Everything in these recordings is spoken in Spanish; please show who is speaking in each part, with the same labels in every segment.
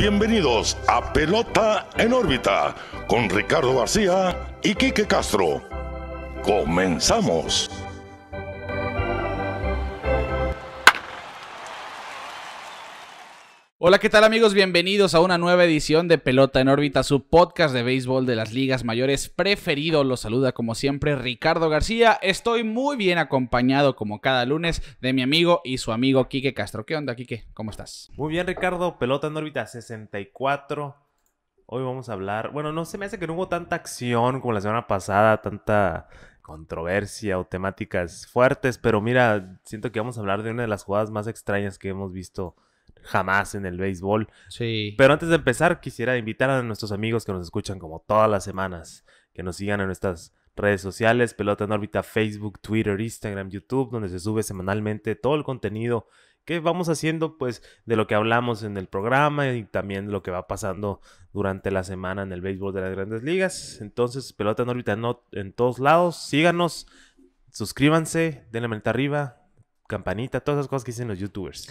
Speaker 1: Bienvenidos a Pelota en órbita con Ricardo García y Quique Castro. Comenzamos. Hola, ¿qué tal amigos? Bienvenidos a una nueva edición de Pelota en órbita, su podcast de béisbol de las ligas mayores preferido. Los saluda como siempre Ricardo García. Estoy muy bien acompañado como cada lunes de mi amigo y su amigo Quique Castro. ¿Qué onda, Quique? ¿Cómo estás?
Speaker 2: Muy bien, Ricardo. Pelota en órbita 64. Hoy vamos a hablar, bueno, no se me hace que no hubo tanta acción como la semana pasada, tanta controversia o temáticas fuertes, pero mira, siento que vamos a hablar de una de las jugadas más extrañas que hemos visto jamás en el béisbol. Sí. Pero antes de empezar, quisiera invitar a nuestros amigos que nos escuchan como todas las semanas, que nos sigan en nuestras redes sociales, Pelota en órbita, Facebook, Twitter, Instagram, YouTube, donde se sube semanalmente todo el contenido que vamos haciendo, pues, de lo que hablamos en el programa y también lo que va pasando durante la semana en el béisbol de las grandes ligas. Entonces, Pelota en órbita en, en todos lados, síganos, suscríbanse, denle manita arriba, campanita, todas esas cosas que dicen los youtubers.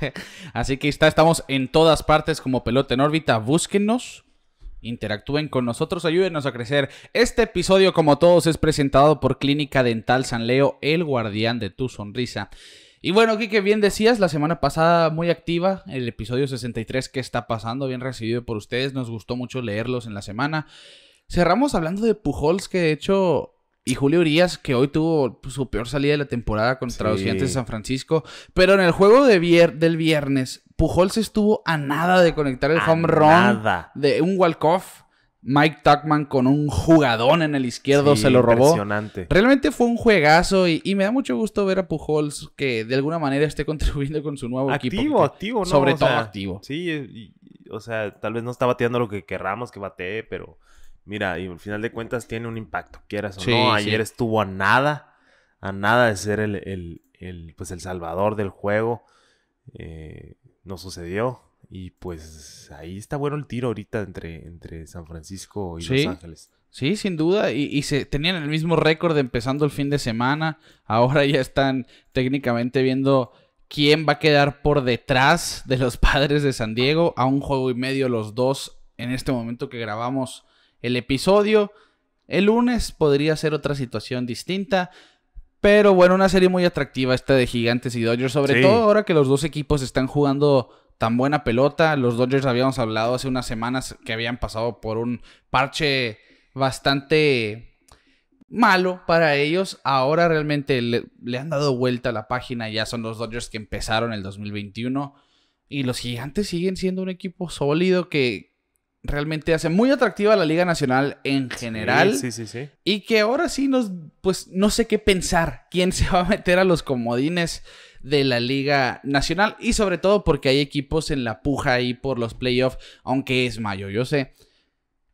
Speaker 2: Así que está, estamos en
Speaker 1: todas partes como pelota en órbita. búsquenos, interactúen con nosotros, ayúdenos a crecer. Este episodio, como todos, es presentado por Clínica Dental San Leo, el guardián de tu sonrisa. Y bueno, Kike, bien decías, la semana pasada muy activa, el episodio 63 que está pasando, bien recibido por ustedes, nos gustó mucho leerlos en la semana. Cerramos hablando de Pujols, que de hecho y Julio Urias, que hoy tuvo su peor salida de la temporada contra los Gigantes de San Francisco. Pero en el juego de del viernes, Pujols estuvo a nada de conectar el home run de un Walkoff Mike Tuckman con un jugadón en el izquierdo se lo robó. Impresionante. Realmente fue un juegazo y, me da mucho gusto ver a Pujols que de alguna manera esté contribuyendo con su nuevo equipo. Activo, activo, Sobre todo activo.
Speaker 2: Sí, o sea, tal vez no está bateando lo que querramos que batee, pero Mira, y al final de cuentas tiene un impacto, quieras o no. Ayer estuvo a nada, a nada de ser el, pues el salvador del juego. Eh, no sucedió. Y pues ahí está bueno el tiro ahorita entre, entre San Francisco y Los Ángeles.
Speaker 1: Sí, sin duda. Y, y se, tenían el mismo récord empezando el fin de semana. Ahora ya están técnicamente viendo quién va a quedar por detrás de los padres de San Diego. A un juego y medio los dos en este momento que grabamos el episodio. El lunes podría ser otra situación distinta. Pero bueno, una serie muy atractiva esta de Gigantes y Dodgers, sobre todo ahora que los dos equipos están jugando tan buena pelota. Los Dodgers habíamos hablado hace unas semanas que habían pasado por un parche bastante malo para ellos. Ahora realmente le, le han dado vuelta a la página, ya son los Dodgers que empezaron el 2021 y los Gigantes siguen siendo un equipo sólido que realmente hace muy atractiva la Liga Nacional en general. Sí, sí, sí, Y que ahora sí nos, pues no sé qué pensar, quién se va a meter a los comodines de la Liga Nacional y sobre todo porque hay equipos en la puja ahí por los playoffs, aunque es mayo, yo sé.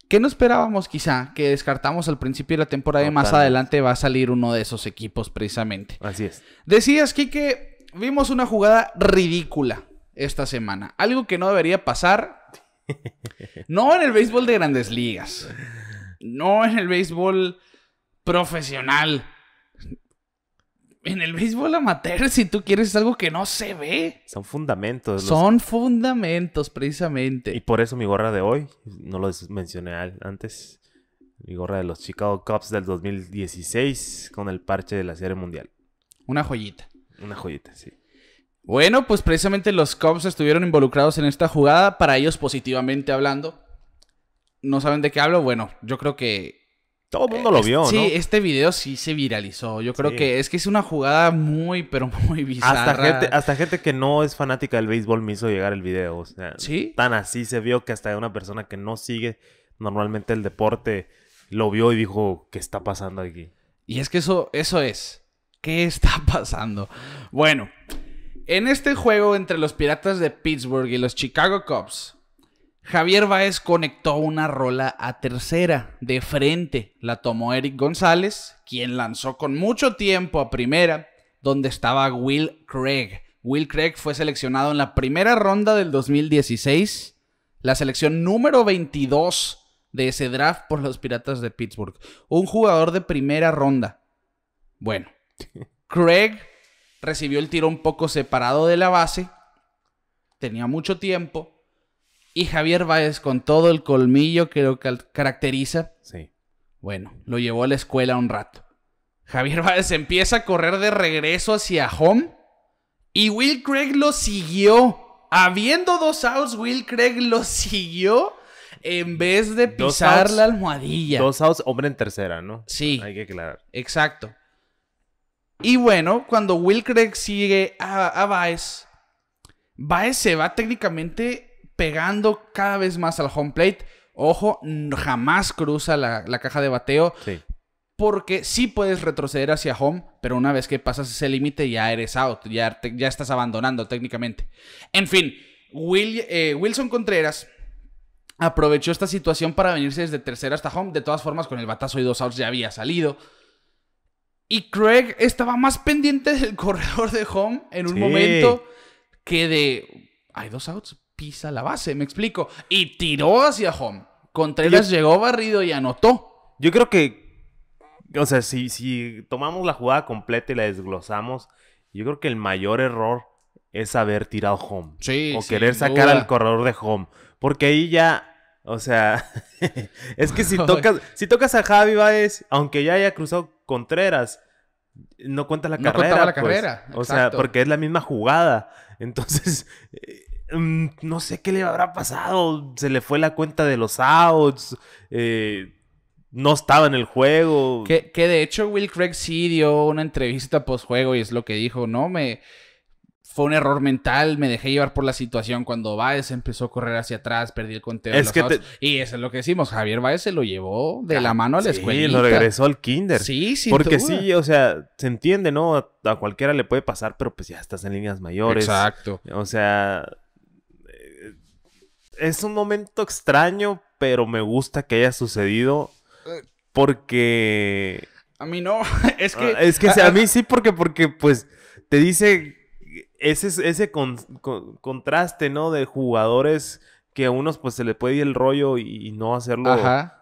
Speaker 1: Que no esperábamos quizá, que descartamos al principio de la temporada y más adelante va a salir uno de esos equipos precisamente. Así es. Decías, Kike, vimos una jugada ridícula esta semana. Algo que no debería pasar, no en el béisbol de grandes ligas. No en el béisbol profesional. En el béisbol amateur, si tú quieres, algo que no se ve.
Speaker 2: Son fundamentos. Son fundamentos, precisamente. Y por eso mi gorra de hoy, no lo mencioné antes, mi gorra de los Chicago Cubs del 2016 con el parche de la Serie Mundial. Una joyita. Una joyita, sí. Bueno, pues precisamente los Cubs estuvieron involucrados en esta
Speaker 1: jugada, para ellos positivamente hablando. No saben de qué hablo, bueno, yo creo que... Todo el mundo lo vio, ¿no? Sí, este video sí se viralizó. Yo creo que es que es una jugada muy, pero muy bizarra.
Speaker 2: Hasta gente, que no es fanática del béisbol me hizo llegar el video. ¿Sí? tan así se vio que hasta una persona que no sigue normalmente el deporte lo vio y dijo, ¿qué está pasando aquí? Y es que eso, eso es. ¿Qué está
Speaker 1: pasando? Bueno, en este juego entre los Piratas de Pittsburgh y los Chicago Cubs, Javier Baez conectó una rola a tercera de frente. La tomó Eric González, quien lanzó con mucho tiempo a primera, donde estaba Will Craig. Will Craig fue seleccionado en la primera ronda del 2016, la selección número 22 de ese draft por los Piratas de Pittsburgh. Un jugador de primera ronda. Bueno, Craig recibió el tiro un poco separado de la base, tenía mucho tiempo, y Javier Báez con todo el colmillo que lo caracteriza, sí. bueno, lo llevó a la escuela un rato. Javier Báez empieza a correr de regreso hacia home y Will Craig lo siguió. Habiendo dos outs, Will Craig lo siguió en vez de pisar la almohadilla. Dos
Speaker 2: outs, hombre en tercera, ¿no? Sí. Hay que aclarar. Exacto.
Speaker 1: Y bueno, cuando Will Craig sigue a, Baez, Baez se va técnicamente pegando cada vez más al home plate. Ojo, jamás cruza la, caja de bateo. Porque sí puedes retroceder hacia home, pero una vez que pasas ese límite ya eres out, ya, ya estás abandonando técnicamente. En fin, Will, eh, Wilson Contreras aprovechó esta situación para venirse desde tercera hasta home. De todas formas, con el batazo y dos outs ya había salido. Y Craig estaba más pendiente del corredor de home en un momento que de. Hay dos outs, pisa
Speaker 2: la base, me explico. Y tiró hacia home. Contreras llegó barrido y anotó. Yo creo que. O sea, si, si tomamos la jugada completa y la desglosamos, yo creo que el mayor error es haber tirado home. Sí, o querer sacar al corredor de home. Porque ahí ya o sea, es que si tocas, si tocas a Javi Baez, aunque ya haya cruzado Contreras no cuenta la carrera. la pues. carrera. O sea, porque es la misma jugada. Entonces, eh, mm, no sé qué le habrá pasado. Se le fue la cuenta de los outs. Eh, no estaba en el juego. Que, de hecho Will Craig sí dio una entrevista post juego y es lo
Speaker 1: que dijo, ¿no? Me, fue un error mental, me dejé llevar por la situación cuando Baez empezó a correr hacia atrás, perdí el conteo. Y eso es lo que decimos, Javier Baez se lo llevó de la mano a la escuela. Y lo regresó al kinder. Sí, sí. Porque sí,
Speaker 2: o sea, se entiende, ¿no? A, cualquiera le puede pasar, pero pues ya estás en líneas mayores. Exacto. O sea, eh, es un momento extraño, pero me gusta que haya sucedido porque...
Speaker 1: A mí no, es que... Ah, es que a, a mí
Speaker 2: sí, porque, porque pues te dice ese, ese contraste, ¿no? De jugadores que a unos pues se les puede ir el rollo y, no hacerlo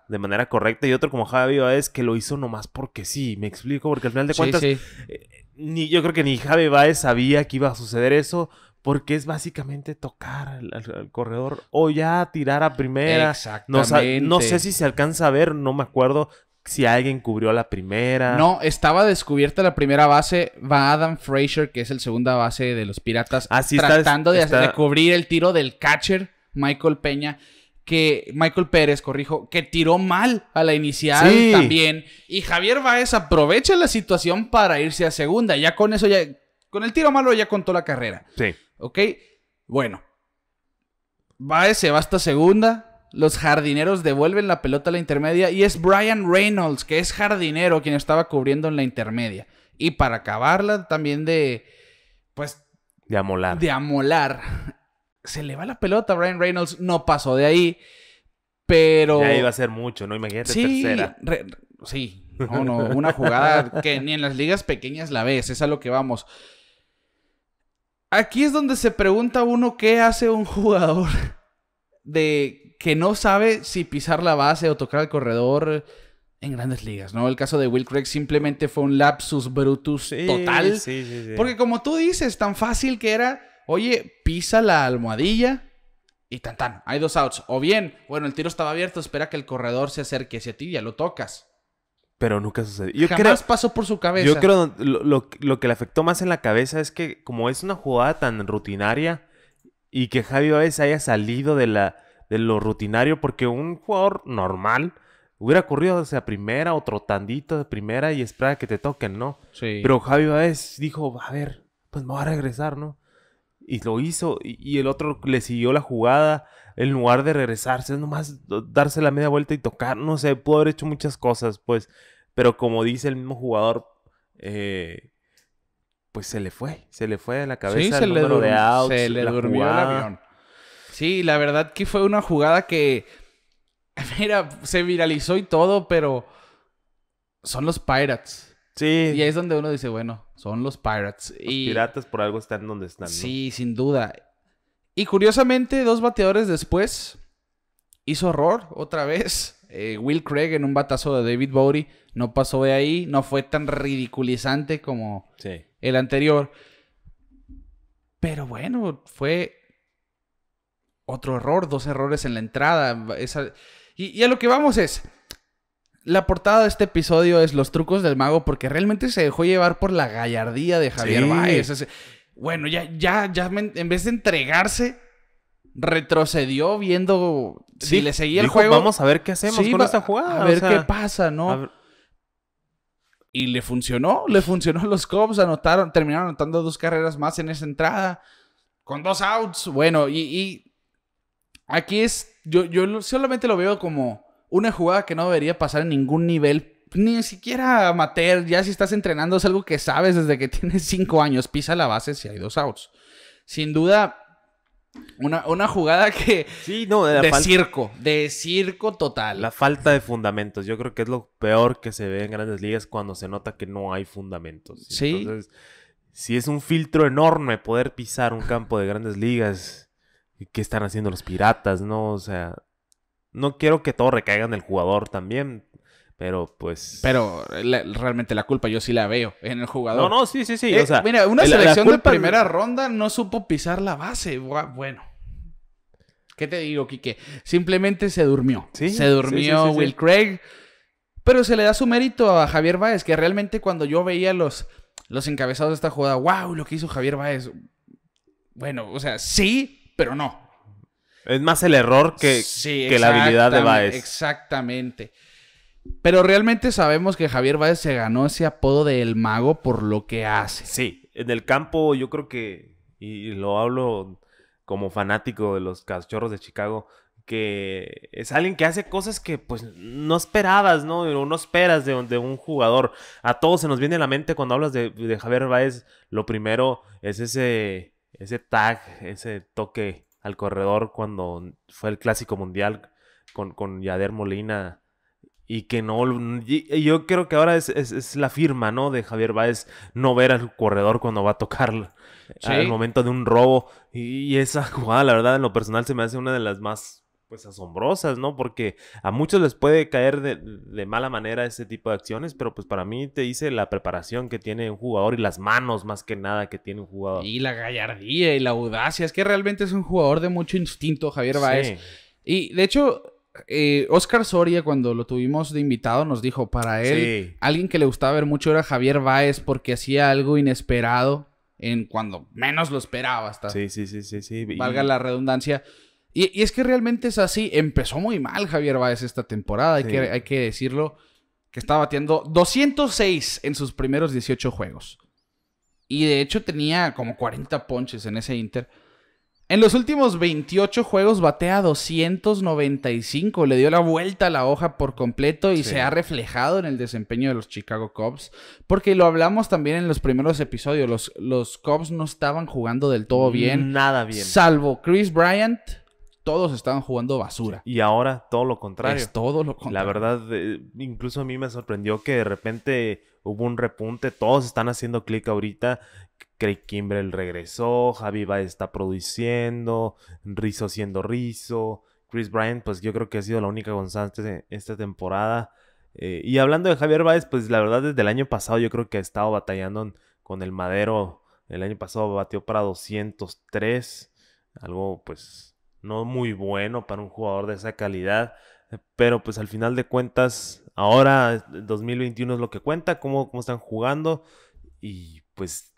Speaker 2: de manera correcta. Y otro como Javi Baez que lo hizo nomás porque sí, me explico, porque al final de cuentas, eh, ni, yo creo que ni Javi Baez sabía que iba a suceder eso. Porque es básicamente tocar al, corredor o ya tirar a primera. Exactamente. no sé si se alcanza a ver, no me acuerdo si alguien cubrió la primera. No, estaba descubierta la primera base. Va Adam
Speaker 1: Fraser, que es el segunda base de los Piratas, Así ah, tratando está, Tratando de cubrir el tiro del catcher Michael Peña que Michael Pérez, corrijo, que tiró mal a la inicial también. Y Javier Baez aprovecha la situación para irse a segunda. Ya con eso, ya con el tiro malo ya contó la carrera. Sí. ¿Ok? Bueno. Baez se va hasta segunda. Los jardineros devuelven la pelota a la intermedia y es Brian Reynolds, que es jardinero, quien estaba cubriendo en la intermedia. Y para acabarla también
Speaker 2: de, pues...
Speaker 1: De amolar. De amolar. Se le va la pelota a Brian Reynolds, no pasó de ahí, pero... Ya iba a ser
Speaker 2: mucho, ¿no? Imagínate tercera.
Speaker 1: sí, una jugada que ni en las ligas pequeñas la ves, es a lo que vamos. Aquí es donde se pregunta uno qué hace un jugador de que no sabe si pisar la base o tocar el corredor en grandes ligas, ¿no? El caso de Will Craig simplemente fue un lapsus brutus total. porque como tú dices, tan fácil que era, oye, pisa la almohadilla y tan tan, hay dos outs. O bien, bueno, el tiro estaba abierto, espera que el corredor se acerque hacia ti y ya lo tocas.
Speaker 2: Pero nunca sucedió. Yo Jamás pasó por su cabeza. Yo creo lo, lo, que le afectó más en la cabeza es que como es una jugada tan rutinaria y que Javi Báez haya salido de la de lo rutinario, porque un jugador normal hubiera corrido hacia primera o trotandito de primera y esperaba que te toquen, ¿no? Sí. Pero Javi Báez dijo, a ver, pues me voy a regresar, ¿no? Y lo hizo, y, el otro le siguió la jugada, en lugar de regresarse, nomás darse la media vuelta y tocar, no sé, pudo haber hecho muchas cosas, pues, pero como dice el mismo jugador, eh, pues se le fue, se le fue de la cabeza sí, se le de outs, se le la durmió
Speaker 1: Sí, la verdad que fue una jugada que, mira, se viralizó y todo, pero son los Pirates. Sí. Y ahí es donde uno dice, bueno, son los Pirates. Los y... piratas
Speaker 2: por algo están donde están. Sí,
Speaker 1: sin duda. Y curiosamente, dos bateadores después, hizo horror otra vez. Eh, Will Craig en un batazo de David Bowie no pasó de ahí, no fue tan ridiculizante como el anterior. Pero bueno, fue otro error, dos errores en la entrada. Y, a lo que vamos es, la portada de este episodio es los trucos del mago porque realmente se dejó llevar por la gallardía de Javier bueno, ya, ya, ya en vez de entregarse, retrocedió viendo si le seguía el juego. Vamos a ver qué hacemos con esta jugada. A ver qué pasa, ¿no? Y le funcionó, le funcionó a los Cubs, anotaron, terminaron anotando dos carreras más en esa entrada, con dos outs. Bueno, y Aquí es, yo, yo solamente lo veo como una jugada que no debería pasar en ningún nivel, ni siquiera amateur. Ya si estás entrenando es algo que sabes desde que tienes cinco años. Pisa la base si hay dos outs. Sin duda, una, una jugada que...
Speaker 2: Sí, no, de, circo, de circo total. La falta de fundamentos. Yo creo que es lo peor que se ve en grandes ligas cuando se nota que no hay fundamentos. Sí. Entonces, si es un filtro enorme poder pisar un campo de grandes ligas qué están haciendo los piratas, ¿no? O sea, no quiero que todo recaiga en el jugador también, pero pues... Pero realmente la culpa yo sí la veo en el jugador. No, no, sí, sí, sí. Eh, mira, una selección de primera
Speaker 1: ronda no supo pisar la base. Bueno. ¿Qué te digo, Quique? Simplemente se durmió. Se durmió Will Craig. Pero se le da su mérito a Javier Báez, que realmente cuando yo veía los, los encabezados de esta jugada, wow, lo que hizo Javier Báez. Bueno, o sea, sí, pero no.
Speaker 2: Es más el error que, que la habilidad de Baez.
Speaker 1: Exactamente. Pero realmente sabemos que Javier Báez se ganó ese apodo de El Mago por lo
Speaker 2: que hace. Sí, en el campo yo creo que, y lo hablo como fanático de los cachorros de Chicago, que es alguien que hace cosas que pues no esperabas, ¿no? O no esperas de, de, un jugador. A todos se nos viene a la mente cuando hablas de, Javier Báez lo primero es ese ese tag, ese toque al corredor cuando fue el clásico mundial con, con Yader Molina y que no... yo creo que ahora es, es, la firma, ¿no? De Javier Báez no ver al corredor cuando va a tocar al momento de un robo. Y, y esa jugada, la verdad, en lo personal se me hace una de las más pues asombrosas, ¿no? Porque a muchos les puede caer de, mala manera ese tipo de acciones, pero pues para mí te dice la preparación que tiene un jugador y las manos más que nada que tiene un jugador. Y la gallardía y la audacia, es que realmente
Speaker 1: es un jugador de mucho
Speaker 2: instinto, Javier
Speaker 1: Baez. Y de hecho, eh, Oscar Soria, cuando lo tuvimos de invitado, nos dijo, para él, alguien que le gustaba ver mucho era Javier Baez porque hacía algo inesperado en cuando menos lo esperaba hasta. Sí, sí, sí, sí, sí. Valga la redundancia. Y, es que realmente es así. Empezó muy mal Javier Báez esta temporada, hay, que, hay que decirlo, que estaba batiendo 206 en sus primeros 18 juegos. Y de hecho tenía como 40 ponches en ese Inter. En los últimos 28 juegos batea 295, le dio la vuelta a la hoja por completo y se ha reflejado en el desempeño de los Chicago Cubs, porque lo hablamos también en los primeros episodios, los, los Cubs
Speaker 2: no estaban jugando
Speaker 1: del todo bien. Nada bien. Salvo Chris Bryant, todos estaban jugando basura.
Speaker 2: Y ahora todo lo contrario. Es todo lo contrario. La verdad, eh, incluso a mí me sorprendió que de repente hubo un repunte, todos están haciendo clic ahorita. Craig Kimbrell regresó, Javi Baez está produciendo, Rizzo haciendo rizo. Chris Bryant, pues yo creo que ha sido la única constante esta temporada. Eh, y hablando de Javier Báez, pues la verdad desde el año pasado yo creo que ha estado batallando con el madero. El año pasado batió para 203, algo pues no muy bueno para un jugador de esa calidad. Eh, pero pues al final de cuentas, ahora 2021 eh, es lo que cuenta, cómo, están jugando. Y pues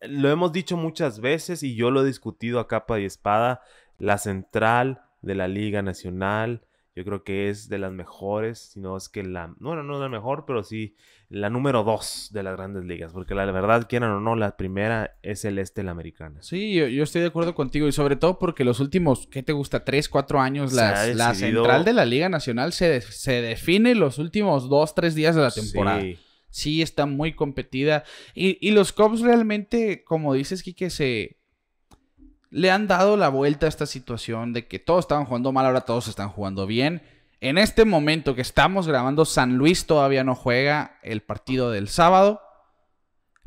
Speaker 2: lo hemos dicho muchas veces y yo lo he discutido a capa y espada. La central de la Liga Nacional yo creo que es de las mejores, si no es que la. No, no, es la mejor, pero sí la número dos de las grandes ligas. Porque la verdad, quieran o no, la primera es el este, la americana.
Speaker 1: Sí, yo, estoy de acuerdo contigo. Y sobre todo porque los últimos, ¿qué te gusta? Tres, cuatro años, la central de la Liga Nacional se, define los últimos dos, tres días de la temporada. Sí. está muy competida. Y, y los Cubs realmente, como dices, que se le han dado la vuelta a esta situación de que todos estaban jugando mal, ahora todos están jugando bien. En este momento que estamos grabando, San Luis todavía no juega el partido del sábado.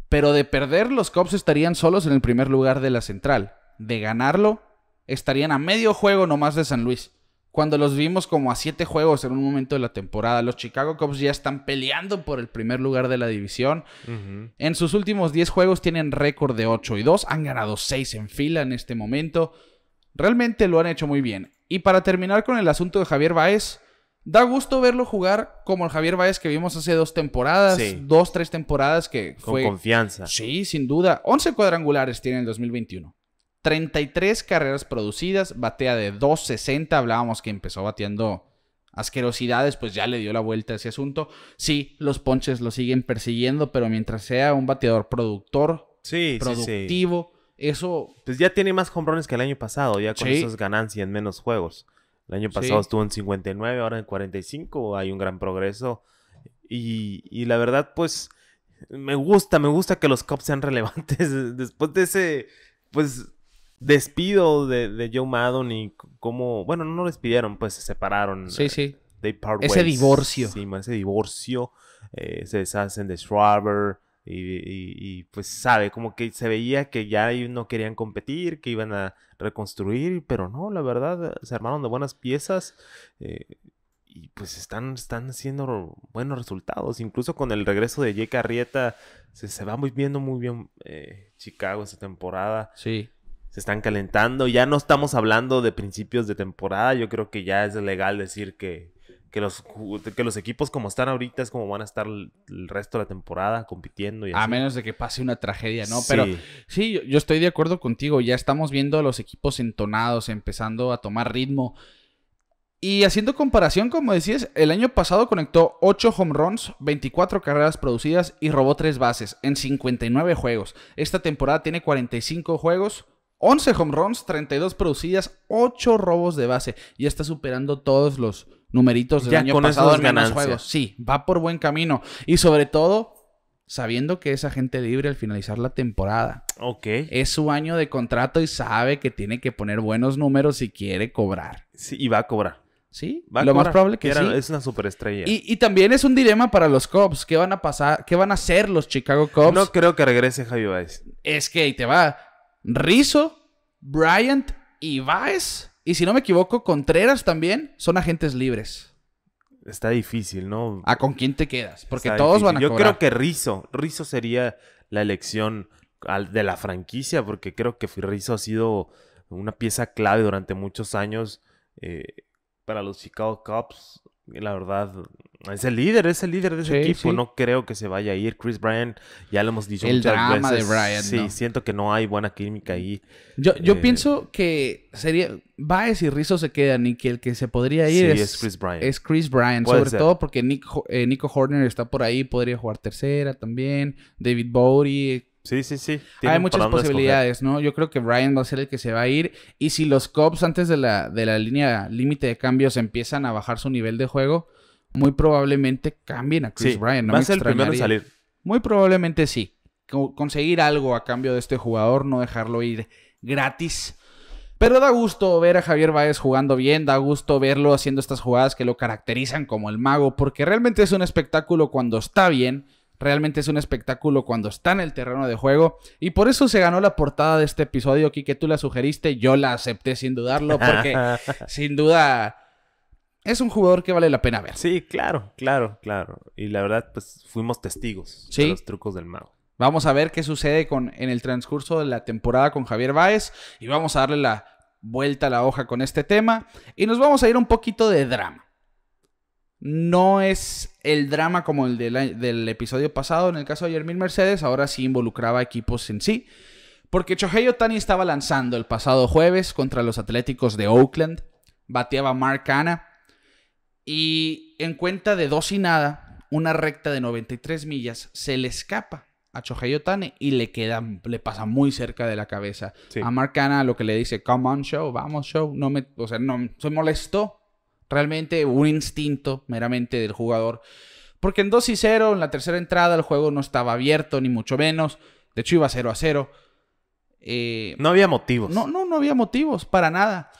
Speaker 1: Pero de perder, los Cops estarían solos en el primer lugar de la central. De ganarlo, estarían a medio juego nomás de San Luis cuando los vimos como a siete juegos en un momento de la temporada. Los Chicago Cubs ya están peleando por el primer lugar de la división. En sus últimos diez juegos tienen récord de 8 y 2. Han ganado 6 en fila en este momento. Realmente lo han hecho muy bien. Y para terminar con el asunto de Javier Baez, da gusto verlo jugar como el Javier Baez que vimos hace dos temporadas, dos, tres temporadas que con fue... Con confianza. Sí, sin duda. 11 cuadrangulares tiene en el 2021. 33 carreras producidas, batea de 260, hablábamos que empezó bateando asquerosidades, pues ya le dio la vuelta a ese asunto. Sí, los ponches lo siguen persiguiendo, pero mientras sea un bateador productor, productivo,
Speaker 2: eso... Pues ya tiene más hombrones que el año pasado, ya con esas ganancias en menos juegos. El año pasado estuvo en 59, ahora en 45, hay un gran progreso. Y, la verdad, pues, me gusta, me gusta que los cops sean relevantes después de ese, pues, despido de, Joe Madden y cómo, bueno, no lo despidieron, pues se separaron. Sí, eh, sí. ese divorcio. Sí, ese divorcio. se deshacen de Schwarber. Y, pues sabe, como que se veía que ya no querían competir, que iban a reconstruir, pero no, la verdad, eh, se armaron de buenas piezas eh, y pues están, están haciendo buenos resultados. Incluso con el regreso de Jake Carrieta, se, se va muy viendo muy bien Chicago esta temporada. Sí se están calentando. Ya no estamos hablando de principios de temporada. Yo creo que ya es legal decir que, que, los, que los equipos como están ahorita es como van a estar el, resto de la temporada compitiendo. Y así. A menos de que pase una tragedia, ¿no? Pero
Speaker 1: sí, yo estoy de acuerdo contigo. Ya estamos viendo a los equipos entonados, empezando a tomar ritmo. Y haciendo comparación, como decías, el año pasado conectó 8 home runs, 24 carreras producidas y robó 3 bases en 59 juegos. Esta temporada tiene 45 juegos, 11 home runs, 32 producidas, 8 robos de base. Y está superando todos los numeritos del año pasado en menos juegos. Sí, va por buen camino. Y sobre todo, sabiendo que es agente libre al finalizar la temporada. Ok. Es su año de contrato y sabe que tiene que poner buenos números si quiere
Speaker 2: cobrar. Sí, y va a cobrar. Sí,
Speaker 1: va a lo más probable que sí. Es una
Speaker 2: superestrella.
Speaker 1: Y, también es un dilema para los Cubs. ¿Qué van a pasar? ¿Qué van a hacer los Chicago Cubs? No creo que regrese Javi Baez. Es que ahí te va Rizzo, Bryant y Baez. Y si no me equivoco, Contreras también son agentes libres.
Speaker 2: Está difícil, ¿no? ¿A ah, con quién te quedas? Porque todos van a Yo creo que Rizzo. Rizzo sería la elección de la franquicia, porque creo que Rizzo ha sido una pieza clave durante muchos años eh, para los Chicago Cubs. La verdad, es el líder, es el líder de ese equipo. No creo que se vaya a ir. Chris Bryant, ya lo hemos dicho el muchas de Bryant. Sí, siento que no hay buena química ahí. Yo, eh,
Speaker 1: pienso que sería. Baez y Rizzo se queda, y que el que se podría ir es, Chris Bryant. sobre todo porque Nick, eh, Nico Horner está por ahí, podría jugar tercera también. David Bowie. Sí, sí, sí. Hay muchas posibilidades, ¿no? Yo creo que Brian va a ser el que se va a ir. Y si los Cubs antes de la, de la línea límite de cambios empiezan a bajar su nivel de juego, muy probablemente cambien a Chris Bryan. va a ser el primero salir. Muy probablemente sí. Conseguir algo a cambio de este jugador, no dejarlo ir gratis. Pero da gusto ver a Javier Baez jugando bien, da gusto verlo haciendo estas jugadas que lo caracterizan como el mago, porque realmente es un espectáculo cuando está bien, realmente es un espectáculo cuando está en el terreno de juego, y por eso se ganó la portada de este episodio, que tú la sugeriste, yo la acepté sin dudarlo, porque sin duda es un jugador que vale la pena ver. Sí, claro, claro, claro. Y la verdad, pues fuimos testigos de los trucos del mago. Vamos a ver qué sucede con, en el transcurso de la temporada con Javier Báez y vamos a darle la vuelta a la hoja con este tema. Y nos vamos a ir un poquito de drama. No es el drama como el del episodio pasado, en el caso de Jermín Mercedes, ahora sí involucraba equipos en sí. Porque Chohei Otani estaba lanzando el pasado jueves contra los Atléticos de Oakland, bateaba Mark Canna y en cuenta de dos y nada, una recta de 93 millas se le escapa a Chojayotane y le queda, le pasa muy cerca de la cabeza. A Marcana lo que le dice, come on show, vamos show, no me, no, se molestó. Realmente un instinto meramente del jugador. Porque en 2 y 0, en la tercera entrada, el juego no estaba abierto, ni mucho menos. De hecho, iba 0 a 0.
Speaker 2: Eh, no había motivos. No,
Speaker 1: no, no había motivos, para nada.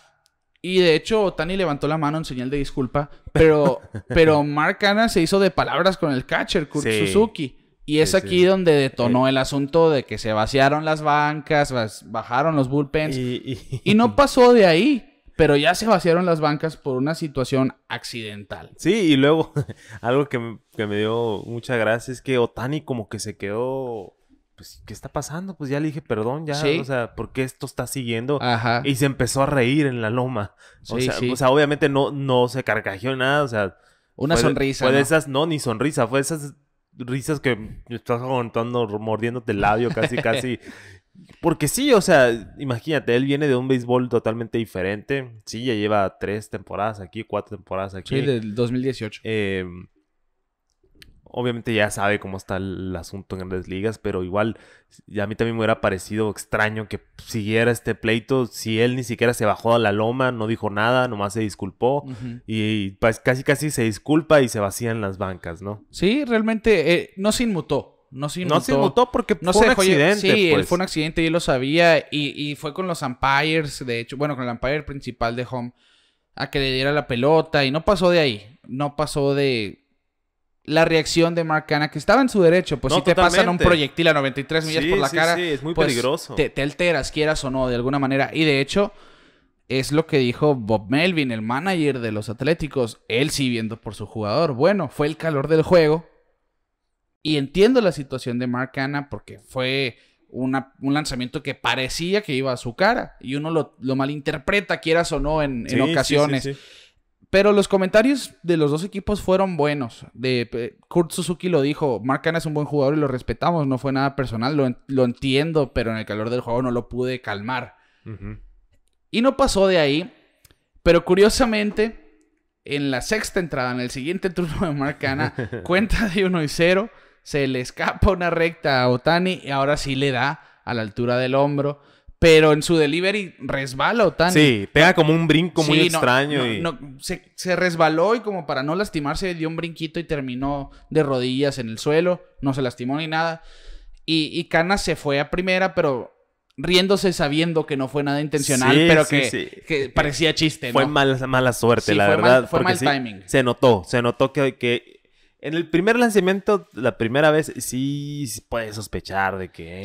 Speaker 1: Y de hecho, Otani levantó la mano en señal de disculpa, pero, pero Mark se hizo de palabras con el catcher, Kurt Suzuki. Y es aquí donde detonó eh. el asunto de que se vaciaron las bancas, bajaron los bullpens. Y, no pasó de ahí, pero ya se vaciaron las bancas por una situación accidental.
Speaker 2: Sí, y luego algo que, que me dio mucha gracia es que Otani como que se quedó pues, ¿qué está pasando? Pues ya le dije, perdón, ya, o sea, ¿por qué esto está siguiendo? Ajá. Y se empezó a reír en la loma. O, sea, o sea, obviamente no, no se carcajeó nada, o sea... Una sonrisa. Fue de esas, no, ni sonrisa, fue de esas risas que estás aguantando, mordiéndote el labio casi, casi. Porque sí, o sea, imagínate, él viene de un béisbol totalmente diferente. Sí, ya lleva tres temporadas aquí, cuatro temporadas aquí. Sí, del 2018. Eh, em, obviamente ya sabe cómo está el asunto en grandes ligas, pero igual a mí también me hubiera parecido extraño que siguiera este pleito si él ni siquiera se bajó a la loma, no dijo nada, nomás se disculpó y, pues, casi casi se disculpa y se vacían las bancas, ¿no?
Speaker 1: Sí, realmente eh, no se inmutó. No se inmutó. No se porque fue un accidente. Sí, él pues. fue un accidente y lo sabía. Y, y, fue con los umpires, de hecho, bueno, con el umpire principal de Home, a que le diera la pelota y no pasó de ahí. No pasó de la reacción de Mark que estaba en su derecho, pues si te pasan un proyectil a 93 millas por la cara, es muy pues, peligroso. Te, alteras, quieras o no, de alguna manera. Y de hecho, es lo que dijo Bob Melvin, el manager de los Atléticos, él sí viendo por su jugador. Bueno, fue el calor del juego. Y entiendo la situación de Mark porque fue una, un lanzamiento que parecía que iba a su cara y uno lo, malinterpreta, quieras o no, en, en ocasiones. Pero los comentarios de los dos equipos fueron buenos. De, eh, Kurt Suzuki lo dijo, Marcana es un buen jugador y lo respetamos, no fue nada personal, lo, entiendo, pero en el calor del juego no lo pude calmar. Y no pasó de ahí, pero curiosamente, en la sexta entrada, en el siguiente turno de Marcana, cuenta de 1 y 0, se le escapa una recta a Otani y ahora sí le da a la altura del hombro pero en su delivery resbala Otani. Sí, pega como un brinco muy extraño. y... se, resbaló y como para no lastimarse dio un brinquito y terminó de rodillas en el suelo, no se lastimó ni nada. Y, y Cana se fue a primera, pero riéndose sabiendo que no fue nada intencional, pero que, parecía chiste. Fue mala,
Speaker 2: mala suerte, la verdad. fue mal timing. Se notó, se notó que, que en el primer lanzamiento, la primera vez, sí puedes sospechar de que.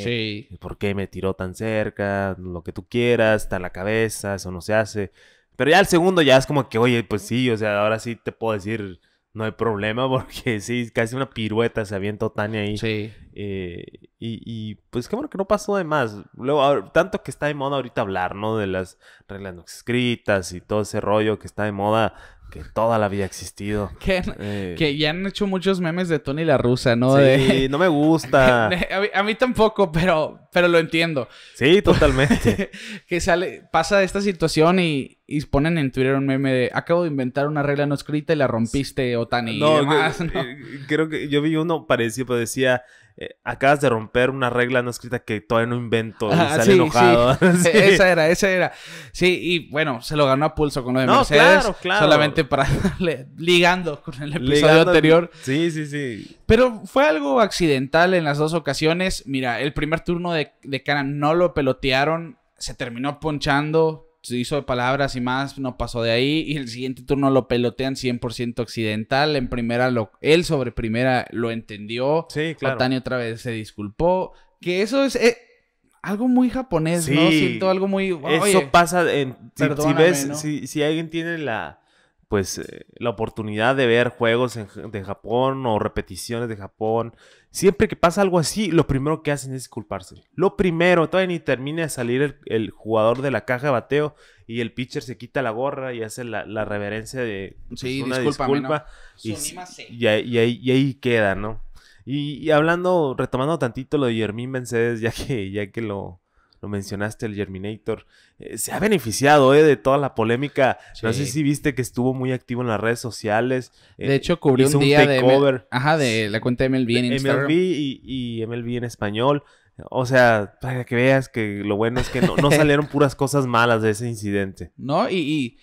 Speaker 2: Sí. ¿Por qué me tiró tan cerca? Lo que tú quieras, está la cabeza, eso no se hace. Pero ya el segundo ya es como que, oye, pues sí, o sea, ahora sí te puedo decir, no hay problema, porque sí, casi una pirueta se avientó Tania ahí. Sí. Eh, y, pues qué bueno que no pasó de más. Luego, tanto que está de moda ahorita hablar, ¿no? De las reglas no escritas y todo ese rollo que está de moda que toda la vida ha existido. Eh. Que, ya han hecho muchos memes
Speaker 1: de Tony la Rusa, ¿no? Sí, no
Speaker 2: me gusta.
Speaker 1: a, mí, tampoco, pero, pero lo entiendo. Sí, totalmente. que sale, pasa esta situación y, ponen en Twitter
Speaker 2: un meme de acabo de inventar una regla no escrita y la rompiste, Otani.
Speaker 1: tan y demás, ¿no? Eh,
Speaker 2: creo que yo vi uno parecido, pero decía eh, acabas de romper una regla no escrita que todavía no invento y sale enojado. E-, esa era, esa era. Sí, y bueno, se lo ganó a pulso con lo
Speaker 1: de Mercedes. Claro, claro. Solamente para ligando con el episodio anterior. Sí, sí, sí. Pero fue algo accidental en las dos ocasiones. Mira, el primer turno de, de no lo pelotearon, se terminó ponchando hizo de palabras y más, no pasó de ahí. Y el siguiente turno lo pelotean 100% occidental. En primera, lo, él sobre primera lo entendió. Sí, claro. otra vez se disculpó. Que eso es. Eh, algo muy japonés, ¿no? Siento algo muy. eso pasa
Speaker 2: en. si alguien tiene la pues eh, la oportunidad de ver juegos de Japón o repeticiones de Japón. Siempre que pasa algo así, lo primero que hacen es disculparse. Lo primero, todavía ni termina de salir el, jugador de la caja de bateo y el pitcher se quita la gorra y hace la, reverencia de pues, sí, una disculpa. Y, ahí, y, ahí, queda, ¿no? Y, hablando, retomando tantito lo de Jermín Mercedes, ya que, ya que lo, lo mencionaste, el Germinator, eh, se ha beneficiado eh, de toda la polémica. No sé si viste que estuvo muy activo en las redes sociales. Eh, de hecho, cubrió un día de, Ajá, de la cuenta de MLB en Instagram. MLB y, MLB en español. O sea, para que veas que lo bueno es que no, salieron puras cosas malas de ese incidente. No, y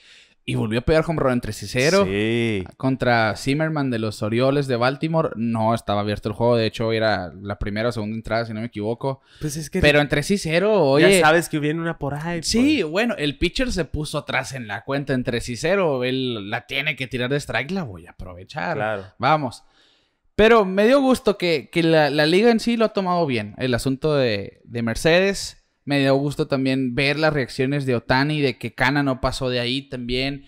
Speaker 1: y volvió a pegar home run entre 0 sí. contra Zimmerman de los Orioles de Baltimore. No estaba abierto el juego, de hecho era la primera o segunda entrada, si no me equivoco. Pues Pero entre 0 oye. Ya sabes que viene una por ahí. Sí, pues. bueno, el pitcher se puso atrás en la cuenta entre 0 Él la tiene que tirar de strike, la voy a aprovechar. Vamos. Pero me dio gusto que, que la, la, liga en sí lo ha tomado bien. El asunto de, de Mercedes. Me dio gusto también ver las reacciones de Otani, de que Kana no pasó de ahí también,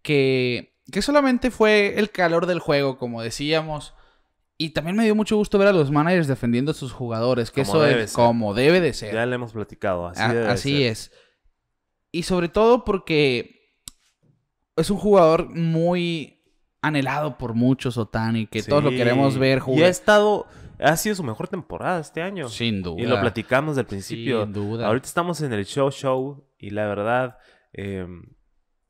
Speaker 1: que, que solamente fue el calor del juego, como decíamos. Y también me dio mucho gusto ver a los managers defendiendo a sus jugadores, que eso es como debe de ser.
Speaker 2: Ya le hemos platicado, así, es. Y sobre todo porque
Speaker 1: es un jugador muy anhelado por muchos, Otani, que todos lo queremos ver jugar. Y ha
Speaker 2: estado, ha sido su mejor temporada este año. Sin duda. Y lo platicamos del principio. Sin duda. Ahorita estamos en el show show y la verdad em,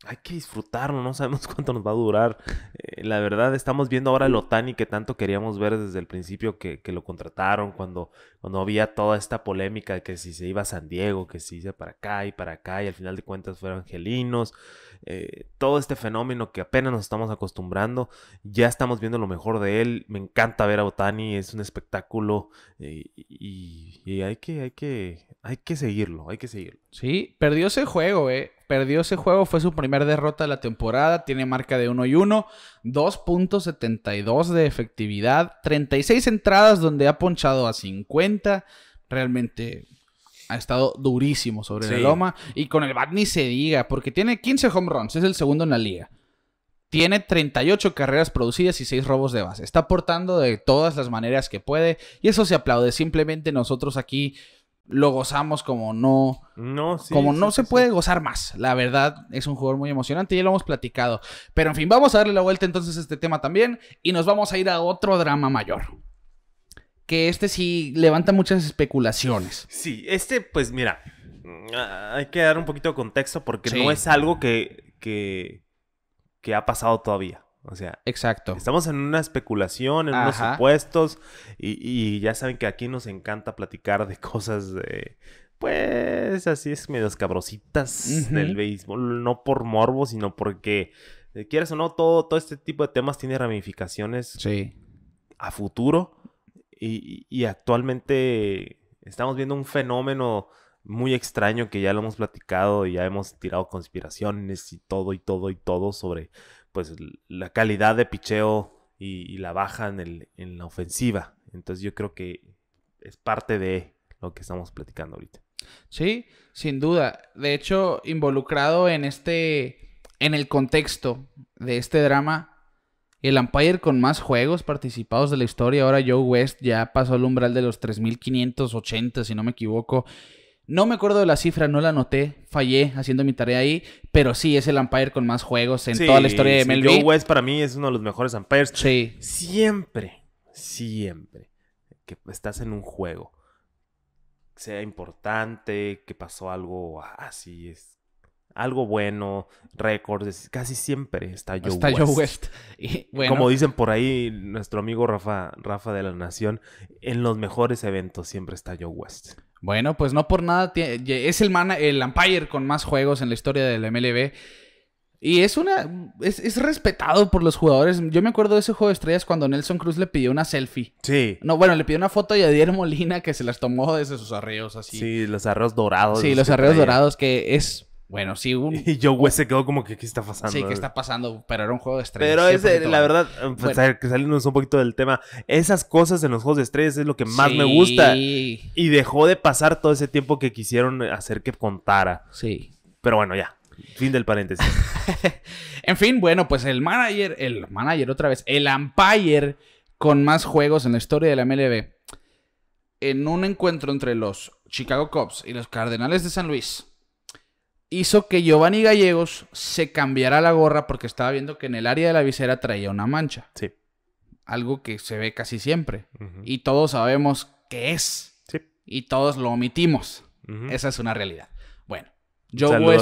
Speaker 2: hay que disfrutarlo, no sabemos cuánto nos va a durar. Eh, la verdad estamos viendo ahora el Otani que tanto queríamos ver desde el principio que, lo contrataron cuando, cuando había toda esta polémica de que si se iba a San Diego, que si se para acá y para acá y al final de cuentas fueron angelinos. Eh, todo este fenómeno que apenas nos estamos acostumbrando, ya estamos viendo lo mejor de él, me encanta ver a Otani, es un espectáculo eh, y, hay, que, hay, que, hay que seguirlo, hay que seguirlo. Sí, perdió ese juego, eh. Perdió ese juego, fue su primera derrota de la
Speaker 1: temporada, tiene marca de 1 y 1, 2.72 de efectividad, 36 entradas donde ha ponchado a 50, realmente ha estado durísimo sobre la loma. Y con el bat se diga, porque tiene 15 home runs, es el segundo en la liga. Tiene 38 carreras producidas y 6 robos de base. Está aportando de todas las maneras que puede. Y eso se aplaude. Simplemente nosotros aquí lo gozamos como no. Como no se puede gozar más. La verdad, es un jugador muy emocionante. Ya lo hemos platicado. Pero en fin, vamos a darle la vuelta entonces a este tema también. Y nos vamos a ir a otro drama mayor que este sí levanta muchas especulaciones.
Speaker 2: Sí, este, pues mira, mm, hay que dar un poquito de contexto porque no es algo que, que, ha pasado todavía. O sea, exacto. Estamos en una especulación, en unos supuestos, y, ya saben que aquí nos encanta platicar de cosas de. Pues así es, medio escabrositas del béisbol, no por morbo, sino porque, eh, quieres o no, todo, todo este tipo de temas tiene ramificaciones a futuro y, actualmente estamos viendo un fenómeno muy extraño que ya lo hemos platicado y ya hemos tirado conspiraciones y todo y todo y todo sobre pues la calidad de picheo y, y la baja en, el, en la ofensiva. Entonces yo creo que es parte de lo que estamos platicando ahorita.
Speaker 1: Sí, sin duda. De hecho, involucrado en este, en el contexto de este drama, el umpire con más juegos participados de la historia. Ahora Joe West ya pasó el umbral de los 3.580, si no me equivoco. No me acuerdo de la cifra, no la anoté, fallé haciendo mi tarea ahí, pero sí es el umpire con más juegos en toda la historia de sí, Joe West
Speaker 2: para mí es uno de los mejores umpires. Sí. Siempre, siempre que estás en un juego, sea importante, que pasó algo así, es algo bueno, récords, casi siempre está Joe West. Como dicen por ahí nuestro amigo Rafa, Rafa de la Nación, en los mejores eventos siempre está Joe West. Bueno, pues no por
Speaker 1: nada, es el, man el umpire con más juegos en la historia del MLB. Y es una. Es, respetado por los jugadores. Yo me acuerdo de ese juego de estrellas cuando Nelson Cruz le pidió una
Speaker 2: selfie. Sí.
Speaker 1: No, bueno, le pidió una foto y a Dier Molina que se las tomó desde sus arreos así.
Speaker 2: Sí, los arreos dorados. Sí, los arreos dorados, que es bueno, sí, Y yo West se quedó como que, ¿qué está pasando? Sí, ¿qué está
Speaker 1: pasando? Pero era un juego de estrellas. Pero la verdad, pues,
Speaker 2: que salimos un poquito del tema, esas cosas en los juegos de estrellas es lo que más me gusta. Y dejó de pasar todo ese tiempo que quisieron hacer que contara. Sí. Pero bueno, ya. Fin del paréntesis.
Speaker 1: en fin, bueno, pues el manager, el manager otra vez, el umpire con más juegos en la historia de la MLB. En un encuentro entre los Chicago Cubs y los Cardenales de San Luis hizo que Giovanni Gallegos se cambiara la gorra porque estaba viendo que en el área de la visera traía una mancha. Sí. Algo que se ve casi siempre. Y todos sabemos qué es. Sí. Y todos lo omitimos. Esa es una realidad. Bueno, Joe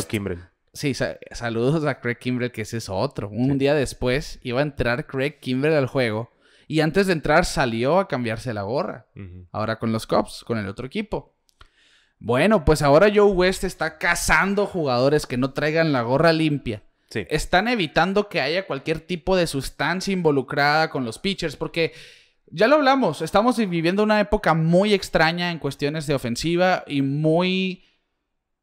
Speaker 1: Sí, saludos a Craig Kimbrell, que ese es otro. Un día después iba a entrar Craig Kimbrell al juego y antes de entrar salió a cambiarse la gorra. Ahora con los Cops, con el otro equipo. Bueno, pues ahora Joe West está cazando jugadores que no traigan la gorra limpia. Están evitando que haya cualquier tipo de sustancia involucrada con los pitchers, porque ya lo hablamos, estamos viviendo una época muy extraña en cuestiones de ofensiva y muy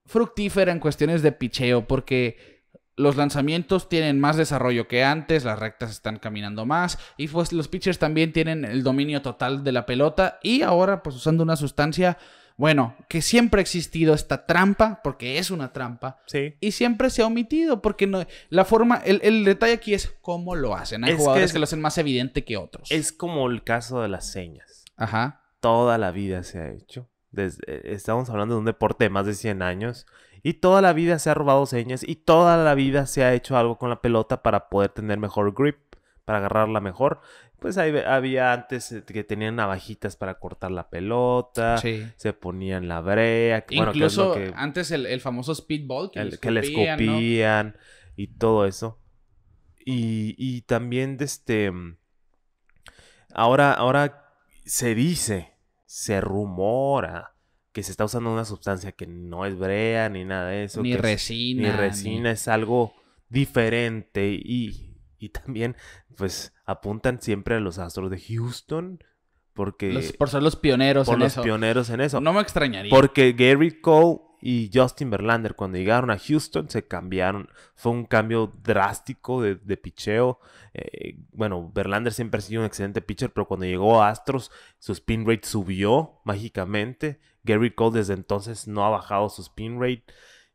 Speaker 1: fructífera en cuestiones de picheo, porque los lanzamientos tienen más desarrollo que antes, las rectas están caminando más y pues los pitchers también tienen el dominio total de la pelota y ahora pues usando una sustancia bueno, que siempre ha existido esta trampa, porque es una trampa. Y siempre se ha omitido, porque no, la forma, el, detalle aquí es cómo lo hacen. Hay jugadores que, lo
Speaker 2: hacen más evidente que otros. Es como el caso de las señas. Ajá. Toda la vida se ha hecho. Eh, estamos hablando de un deporte de más de 100 años. Y toda la vida se ha robado señas. Y toda la vida se ha hecho algo con la pelota para poder tener mejor grip para agarrarla mejor. Pues ahí había antes eh, que tenían navajitas para cortar la pelota, se ponían la brea. Incluso que
Speaker 1: antes el, famoso speedball que, el, les,
Speaker 2: y todo eso. Y, y también de este... Mm, ahora, ahora se dice, se rumora que se está usando una sustancia que no es brea ni nada de eso. Ni resina. ni resina, es algo diferente y y también, pues, apuntan siempre a los Astros de Houston. Porque... por ser los pioneros por en los pioneros en eso. No me extrañaría. Porque Gary Cole y Justin Verlander cuando llegaron a Houston se cambiaron. Fue un cambio drástico de, de picheo. Eh, bueno, Verlander siempre ha sido un excelente pitcher, pero cuando llegó a Astros su spin rate subió mágicamente. Gary Cole desde entonces no ha bajado su spin rate.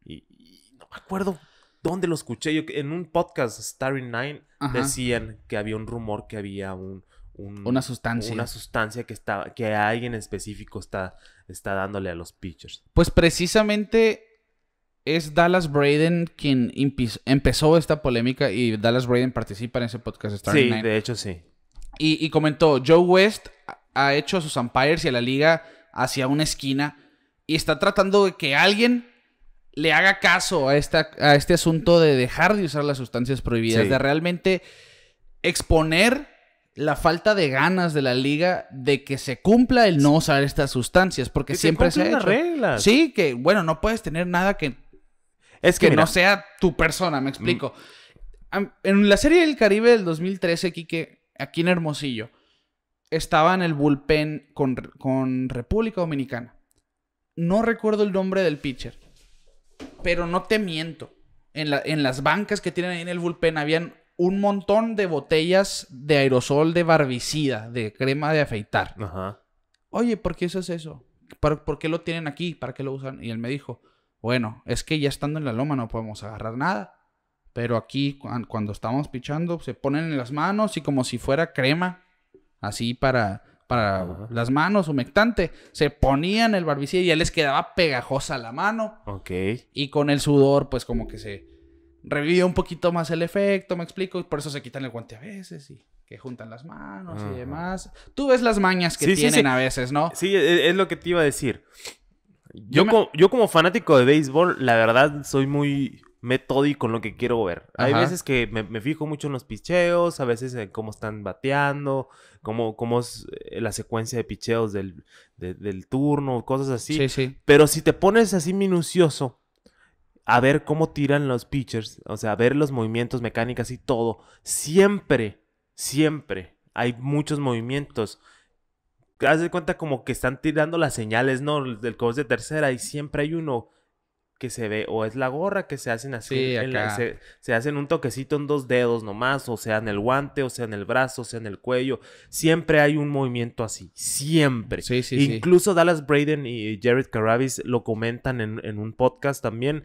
Speaker 2: y no me acuerdo ¿Dónde lo escuché? Yo, en un podcast, Starry Nine, decían que había un rumor que había un, una sustancia. Una sustancia que, que alguien específico está, está dándole a los pitchers.
Speaker 1: Pues precisamente es Dallas Braden quien empezó esta polémica y Dallas Braden participa en ese podcast Starry Sí, de hecho sí. Y, y, comentó, Joe West ha hecho a sus umpires y a la liga hacia una esquina y está tratando de que alguien le haga caso a, esta, a este asunto de dejar de usar las sustancias prohibidas, de realmente exponer la falta de ganas de la liga de que se cumpla el no usar estas sustancias, porque siempre se, ha hecho. Sí, que bueno, no puedes tener nada que es que, no sea tu persona, me explico. Mm. En la serie del Caribe del 2013, Quique, aquí en Hermosillo, estaba en el bullpen con, con República Dominicana. No recuerdo el nombre del pitcher, pero no te miento. En, las bancas que tienen ahí en el bullpen habían un montón de botellas de aerosol de barbicida, de crema de afeitar. Ajá. Oye, ¿por qué eso es eso? ¿Por qué lo tienen aquí? ¿Para qué lo usan? Y él me dijo, bueno, es que ya estando en la loma no podemos agarrar nada. Pero aquí, cuando estamos pichando, se ponen en las manos y como si fuera crema, así para para las manos, humectante. Se ponían el barbicida y ya les quedaba pegajosa la mano. Ok. Y con el sudor, pues como que se revivía un poquito más el efecto, me explico. Y por eso se quitan el guante a veces y que juntan las manos y demás. Tú ves las mañas que tienen a
Speaker 2: veces, ¿no? Sí, e, e, es, lo que te iba a decir. Yo, como, yo como fanático de béisbol, la verdad soy muy metódico en lo que quiero ver. Hay veces que me, fijo mucho en los picheos, a veces en cómo están bateando, cómo, cómo es eh, la secuencia de picheos del, turno, cosas así. Pero si te pones así minucioso, a ver cómo tiran los pitchers, o sea, a ver los movimientos, mecánicas y todo. Siempre, siempre hay muchos movimientos. Haz de cuenta como que están tirando las señales, ¿no? Del coach de tercera y siempre hay uno que se ve, o es la gorra que se hacen así, se, hacen un toquecito en dos dedos nomás, o sea en el guante, o sea en el brazo, o sea en el cuello, siempre hay un movimiento así, siempre. Sí, sí, Incluso Dallas Braden y Jared Carabis lo comentan en un podcast también,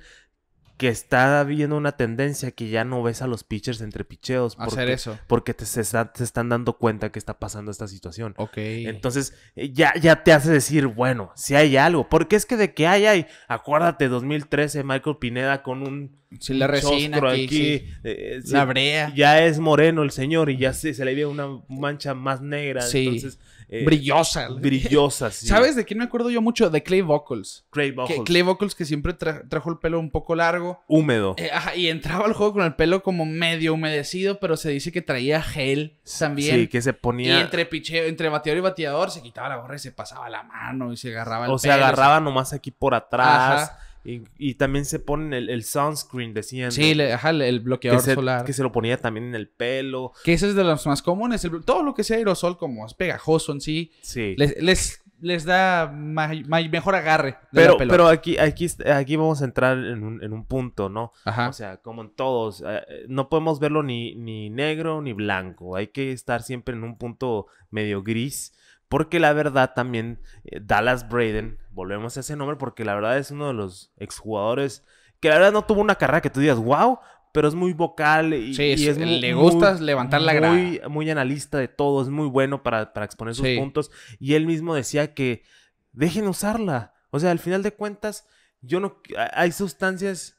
Speaker 2: que está habiendo una tendencia que ya no ves a los pitchers entre picheos. Porque, Hacer eso. Porque te, se, están dando cuenta que está pasando esta situación. Ok. Entonces, eh, ya, ya te hace decir, bueno, si hay algo. Porque es que de que hay, hay. Acuérdate, 2013, Michael Pineda con un si la resina aquí, eh, eh, la brea. Ya es moreno el señor y ya se, le ve una mancha más negra, sí. entonces... Eh, brillosa. Brillosa, sí. ¿Sabes de quién me acuerdo yo mucho? De
Speaker 1: Clay vocals Clay Buckles. Que, Clay vocals que siempre trajo el pelo un poco largo. Húmedo. y entraba al juego con el pelo como medio humedecido, pero se dice que traía gel también. Sí, que se ponía... Y entre, picheo, entre bateador y bateador se quitaba la gorra y se pasaba la mano y se agarraba el pelo. O sea, agarraba
Speaker 2: nomás aquí por atrás. Ajá. Y, también se ponen el, el sunscreen, decían. Sí, ajá, el bloqueador solar. Que se lo ponía también en el pelo.
Speaker 1: Que ese es de los más comunes. todo lo que sea aerosol, como es pegajoso
Speaker 2: en sí. Sí. Les,
Speaker 1: les, da mejor agarre. pero pero
Speaker 2: aquí, aquí, aquí vamos a entrar en un, punto, ¿no? Ajá. O sea, como en todos. Eh, eh, no podemos verlo ni, ni negro ni blanco. Hay que estar siempre en un punto medio gris porque la verdad también eh, Dallas Braden, volvemos a ese nombre porque la verdad es uno de los exjugadores que la verdad no tuvo una carrera que tú digas, wow, pero es muy vocal y, es le gusta levantar la grada. Muy, muy analista de todo, es muy bueno para, para exponer sus puntos. Y él mismo decía que dejen usarla. O sea, al final de cuentas, yo no hay sustancias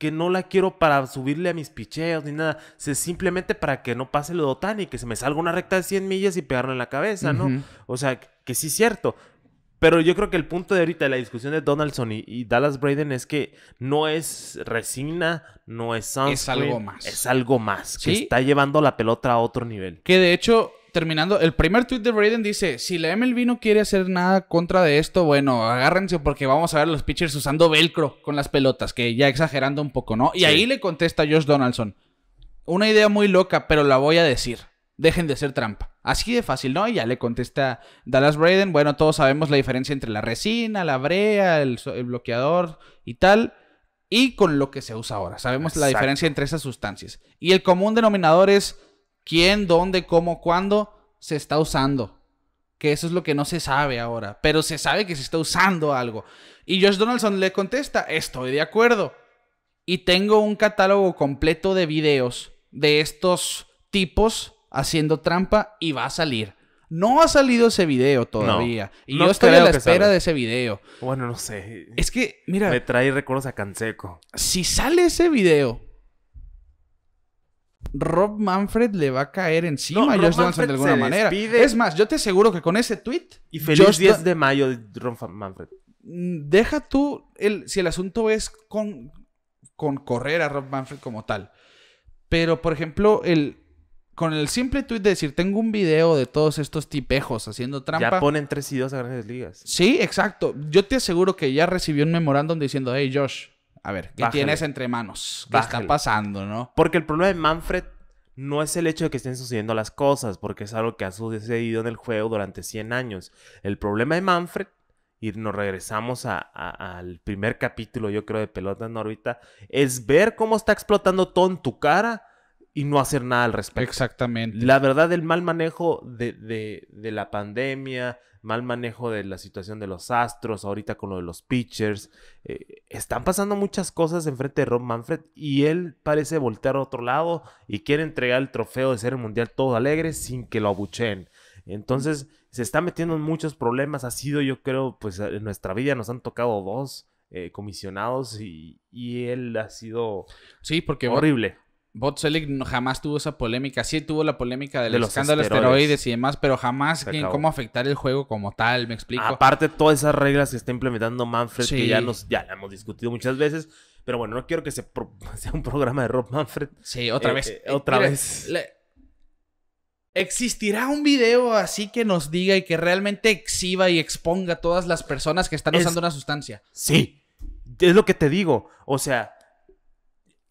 Speaker 2: que no la quiero para subirle a mis picheos ni nada, es simplemente para que no pase lo de Otani, que se me salga una recta de 100 millas y pegarlo en la cabeza, ¿no? O sea, que sí es cierto. Pero yo creo que el punto de ahorita de la discusión de Donaldson y, y Dallas Braden es que no es resigna, no es Es algo más. Es algo más. Que está llevando la pelota a otro nivel.
Speaker 1: Que de hecho, terminando, el primer tweet de Braden dice: Si la MLB no quiere hacer nada contra de esto, bueno, agárrense porque vamos a ver a los pitchers usando velcro con las pelotas, que ya exagerando un poco, ¿no? Y ahí le contesta Josh Donaldson: Una idea muy loca, pero la voy a decir. Dejen de ser trampa. Así de fácil, ¿no? Y ya le contesta Dallas Braden. Bueno, todos sabemos la diferencia entre la resina, la brea, el, bloqueador y tal y con lo que se usa ahora. Sabemos la diferencia entre esas sustancias. Y el común denominador es quién, dónde, cómo, cuándo se está usando. Que eso es lo que no se sabe ahora, pero se sabe que se está usando algo. Y Josh Donaldson le contesta, estoy de acuerdo. Y tengo un catálogo completo de videos de estos tipos haciendo trampa y va a salir. No ha salido ese video todavía. y yo estoy a la espera
Speaker 2: de ese video. Bueno, no sé. Es que, mira. Me trae recuerdos a Canseco.
Speaker 1: Si sale ese video Rob Manfred le va a caer encima a Josh de alguna manera. Es más, yo te aseguro que con ese tweet. Y feliz 10 de
Speaker 2: mayo, Rob Manfred.
Speaker 1: Mm, deja tú el, si el asunto es con, con correr a Rob Manfred como tal. Pero, por ejemplo, el, con el simple tweet de decir, tengo un video de todos estos tipejos haciendo trampa. Ya ponen tres y dos a grandes ligas. Sí, exacto. Yo te aseguro que ya recibió un memorándum
Speaker 2: diciendo, hey Josh, a ver, ¿qué tienes entre manos? ¿Qué está pasando, no? Porque el problema de Manfred no es el hecho de que estén sucediendo las cosas, porque es algo que ha sucedido en el juego durante 100 años. El problema de Manfred, y nos regresamos al primer capítulo, yo creo, de Pelota en órbita, es ver cómo está explotando todo en tu cara y no hacer nada al respecto. Exactamente. La verdad, el mal manejo de, la pandemia, mal manejo de la situación de los astros, ahorita con lo de los pitchers, eh, están pasando muchas cosas enfrente de Rob Manfred y él parece voltear a otro lado y quiere entregar el trofeo de ser el mundial todo alegre sin que lo abuchen Entonces, se está metiendo en muchos problemas. Ha sido, yo creo, pues en nuestra vida nos han tocado dos. Eh, comisionados y, él ha sido sí, porque horrible. Botselic
Speaker 1: jamás tuvo esa polémica. Sí tuvo la polémica del escándalo de esteroides y demás, pero jamás cómo
Speaker 2: afectar el juego como tal, me explico. Aparte, todas esas reglas que está implementando Manfred, que ya, nos, ya hemos discutido muchas veces. Pero bueno, no quiero que se sea un programa de Rob Manfred. Sí, otra eh, vez. Eh, otra vez.
Speaker 1: ¿Existirá un video así que nos diga y que realmente exhiba y exponga a todas las personas que están usando una sustancia?
Speaker 2: Sí, es lo que te digo. O sea,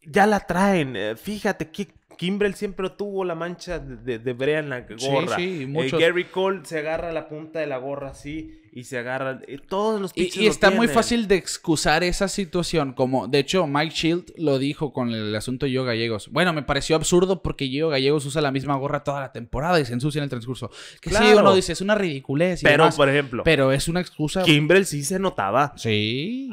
Speaker 2: ya la traen. Eh, fíjate que Kimbrel siempre tuvo la mancha de, de, brea en la gorra. Sí, sí, eh, muchos... Gary Cole se agarra la punta de la gorra así y se agarran. Eh, todos los Y, y está muy fácil de excusar
Speaker 1: esa situación. Como, de hecho, Mike Shield lo dijo con el, asunto de Gallegos. Bueno, me pareció absurdo porque yo Gallegos usa la misma gorra toda la temporada y se ensucia en el transcurso. claro. sí, uno dice, es una ridiculez. pero, por ejemplo. Pero es una excusa. Kimbrel
Speaker 2: sí se notaba. Sí.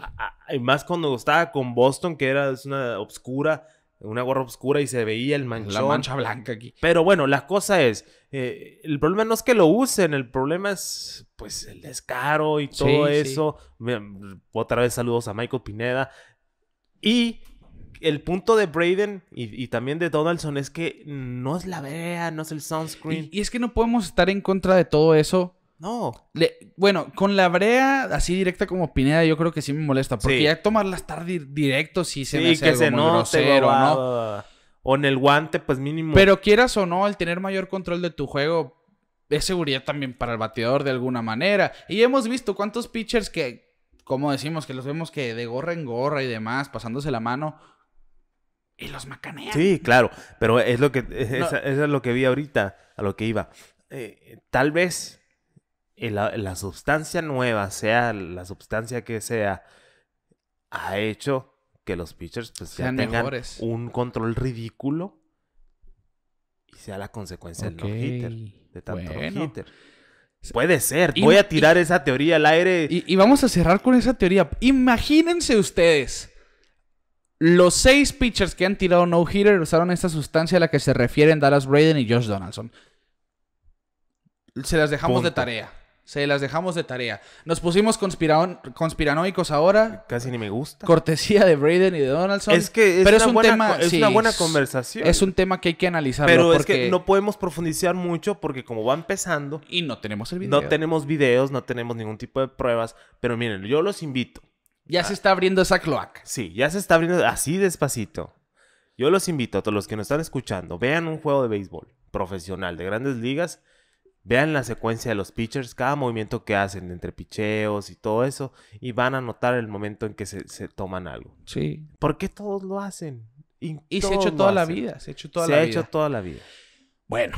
Speaker 2: más cuando estaba con Boston, que era una obscura una gorra oscura y se veía el manchón. La mancha blanca aquí. Pero bueno, la cosa es, eh, el problema no es que lo usen, el problema es pues el descaro y todo eso. Otra vez saludos a Michael Pineda. Y el punto de Braden y, también de Donaldson es que no es la vea, no es el sunscreen. y, es que no podemos estar en
Speaker 1: contra de todo eso no. bueno, con la brea así directa como Pineda, yo creo que sí me molesta. Porque ya
Speaker 2: tomarlas tarde directo sí se sí, me que se ¿no? O en el guante, pues mínimo.
Speaker 1: Pero quieras o no, al tener mayor control de tu juego, es seguridad también para el bateador de alguna manera. Y hemos visto cuántos pitchers que, como decimos, que los vemos que de gorra en gorra y demás, pasándose la mano. Y los macanean. Sí, claro.
Speaker 2: Pero es lo que. Es, lo que vi ahorita, a lo que iba. Eh, tal vez la, sustancia nueva, sea la sustancia que sea, ha hecho que los pitchers pues, Sean tengan un control ridículo y sea la consecuencia del no-hitter, de tanto no-hitter. Puede ser, voy a tirar esa teoría al aire.
Speaker 1: Y, vamos a cerrar con esa teoría. Imagínense ustedes. Los seis pitchers que han tirado no-hitter usaron esta sustancia a la que se refieren Dallas Braden y Josh Donaldson. Se las dejamos de tarea. Se las dejamos de tarea. Nos pusimos conspiranoicos ahora. Casi ni me gusta. Cortesía de Braden y de Donaldson. Es que es, pero una, es un buena, tema, es una buena conversación. Es un tema que hay que analizar. Pero es que
Speaker 2: no podemos profundizar mucho porque como va empezando... Y no tenemos el video. No tenemos videos, no tenemos ningún tipo de pruebas. Pero miren, yo los invito. Ya se ah. está abriendo esa cloaca. Sí, ya se está abriendo así despacito. Yo los invito a todos los que nos están escuchando, vean un juego de béisbol profesional de grandes ligas Vean la secuencia de los pitchers, cada movimiento que hacen entre picheos y todo eso, y van a notar el momento en que se, toman algo. Sí. ¿Por qué todos lo hacen? Y, se ha hecho toda la vida, se ha hecho toda la ha hecho
Speaker 1: toda la vida. Bueno,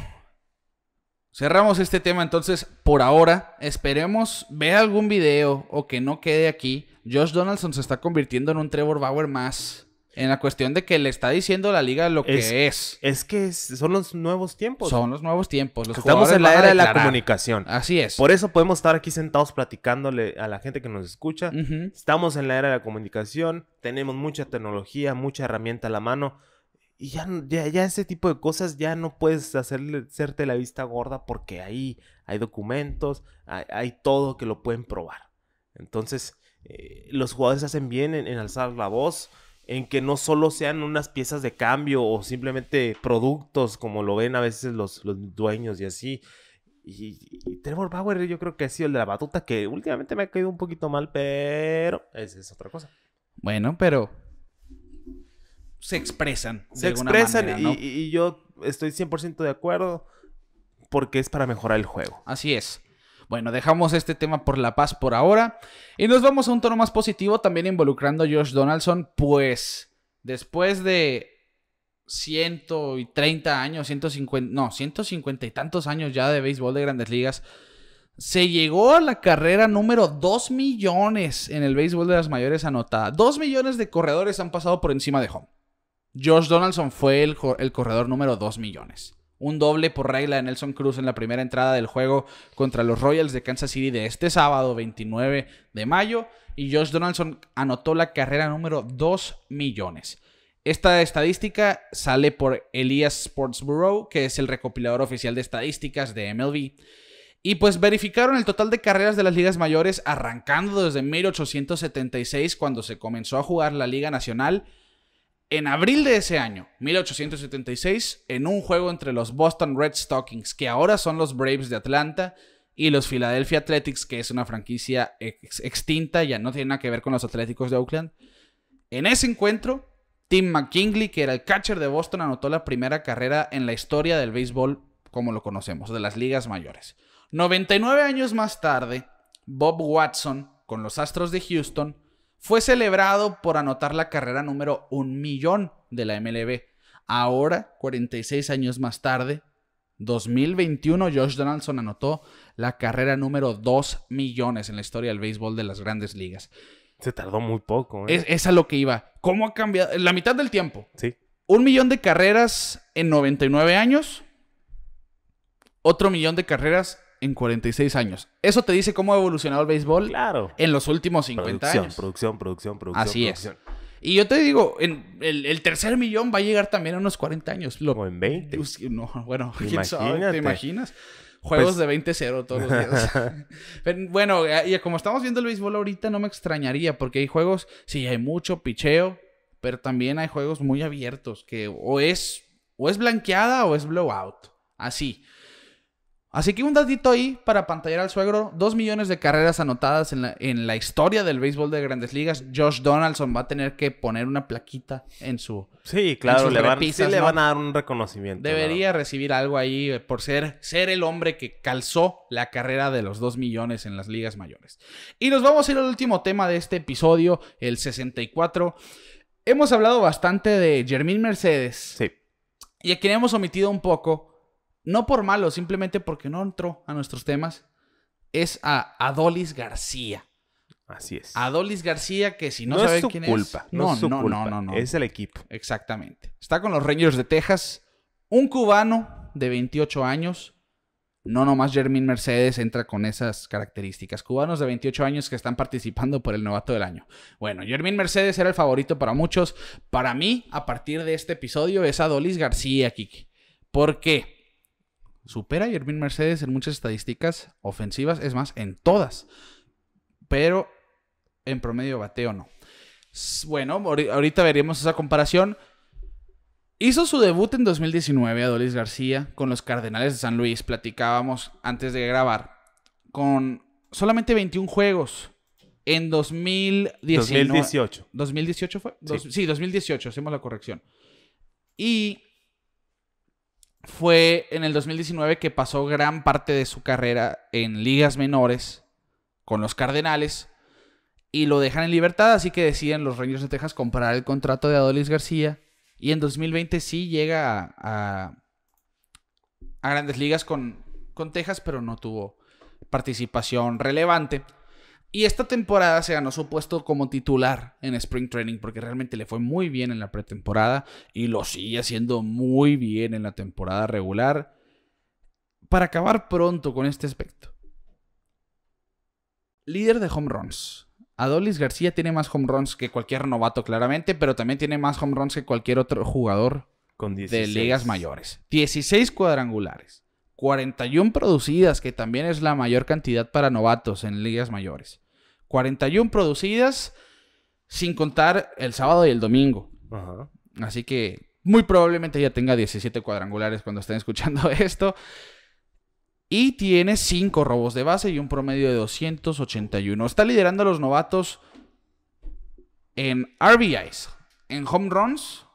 Speaker 1: cerramos este tema entonces por ahora. Esperemos ver algún video o que no quede aquí. Josh Donaldson se está convirtiendo en un Trevor Bauer más. En la cuestión de que le está diciendo la liga lo que es.
Speaker 2: Es que son los nuevos tiempos. Son los nuevos tiempos. Los Estamos en la era de la comunicación. Así es. Por eso podemos estar aquí sentados platicándole a la gente que nos escucha. Estamos en la era de la comunicación. Tenemos mucha tecnología, mucha herramienta a la mano. Y ya, ya, ese tipo de cosas ya no puedes hacerle, hacerte la vista gorda porque ahí hay documentos, hay, todo que lo pueden probar. Entonces, eh, los jugadores hacen bien en, en alzar la voz en que no solo sean unas piezas de cambio o simplemente productos como lo ven a veces los, dueños y así. Y, Trevor Bauer yo creo que ha sido el de la batuta que últimamente me ha caído un poquito mal, pero es otra cosa. Bueno, pero se expresan. Se expresan y, yo estoy 100% de acuerdo porque es para mejorar el juego. Así es.
Speaker 1: Bueno, dejamos este tema por la paz por ahora y nos vamos a un tono más positivo también involucrando a Josh Donaldson, pues después de 130 años, 150, no, 150 y tantos años ya de béisbol de grandes ligas, se llegó a la carrera número 2 millones en el béisbol de las mayores anotada. 2 millones de corredores han pasado por encima de home. Josh Donaldson fue el, el corredor número 2 millones. Un doble por regla de Nelson Cruz en la primera entrada del juego contra los Royals de Kansas City de este sábado 29 de mayo. Y Josh Donaldson anotó la carrera número 2 millones. Esta estadística sale por Elias Sports Bureau, que es el recopilador oficial de estadísticas de MLB. Y pues verificaron el total de carreras de las ligas mayores arrancando desde 1876 cuando se comenzó a jugar la Liga Nacional en abril de ese año, 1876, en un juego entre los Boston Red Stockings, que ahora son los Braves de Atlanta, y los Philadelphia Athletics, que es una franquicia extinta, ya no tiene nada que ver con los Atléticos de Oakland. En ese encuentro, Tim McKinley, que era el catcher de Boston, anotó la primera carrera en la historia del béisbol como lo conocemos, de las ligas mayores. 99 años más tarde, Bob Watson, con los Astros de Houston, fue celebrado por anotar la carrera número un millón de la MLB. Ahora, 46 años más tarde, 2021, Josh Donaldson anotó la carrera número 2 millones en la historia del béisbol de las grandes ligas. Se tardó muy poco. ¿eh? Esa Es, a lo que iba. ¿Cómo ha cambiado? La mitad del tiempo. Sí. Un millón de carreras en 99 años. Otro millón de carreras en 46 años. Eso te dice cómo ha evolucionado el béisbol claro. en los últimos 50 años.
Speaker 2: Producción, producción, producción. Así es.
Speaker 1: Y yo te digo, en el, tercer millón va a llegar también a unos 40 años. Lo, o en 20. No, bueno, Imagínate... ¿Te imaginas? Juegos pues de 20-0 todos los días. bueno, y como estamos viendo el béisbol ahorita, no me extrañaría, porque hay juegos, sí, hay mucho picheo, pero también hay juegos muy abiertos, que o es, o es blanqueada o es blowout. Así. Así que un datito ahí para pantallar al suegro. Dos millones de carreras anotadas en la, historia del béisbol de grandes ligas. Josh Donaldson va a tener que poner una plaquita en su... Sí, claro, le, van, a dar un reconocimiento. Debería recibir algo ahí eh, por ser, ser el hombre que calzó la carrera de los dos millones en las ligas mayores. Y nos vamos a ir al último tema de este episodio, el 64. Hemos hablado bastante de Jermín Mercedes. Sí. Y a quien hemos omitido un poco no por malo, simplemente porque no entró a nuestros temas, es a Adolis García. Así es. Adolis García, que si no, saben quién es. No, es su culpa. No, no, no. Es el equipo. Exactamente. Está con los Rangers de Texas. Un cubano de 28 años. No nomás Jermín Mercedes entra con esas características. Cubanos de 28 años que están participando por el novato del año. Bueno, Jermín Mercedes era el favorito para muchos. Para mí, a partir de este episodio, es Adolis García, Kiki. ¿Por qué? supera a Jermín Mercedes en muchas estadísticas ofensivas, es más, en todas. Pero en promedio bateo no. Bueno, ahorita veríamos esa comparación. Hizo su debut en 2019 Adolis García con los Cardenales de San Luis, platicábamos antes de grabar, con solamente 21 juegos en 2019, 2018. 2018 fue? sí, 2018, hacemos la corrección. Y fue en el 2019 que pasó gran parte de su carrera en ligas menores con los Cardenales y lo dejan en libertad, así que deciden los Rangers de Texas comprar el contrato de Adolis García y en 2020 sí llega a, grandes ligas con, con Texas, pero no tuvo participación relevante. Y esta temporada se ganó su puesto como titular en Spring Training porque realmente le fue muy bien en la pretemporada y lo sigue haciendo muy bien en la temporada regular. Para acabar pronto con este aspecto. Líder de home runs. Adolis García tiene más home runs que cualquier novato claramente, pero también tiene más home runs que cualquier otro jugador con de ligas mayores. 16 cuadrangulares. 41 producidas, que también es la mayor cantidad para novatos en ligas mayores. 41 producidas, sin contar el sábado y el domingo. Así que muy probablemente ya tenga 17 cuadrangulares cuando estén escuchando esto. Y tiene 5 robos de base y un promedio de 281. Está liderando a los novatos en RBIs, en home runs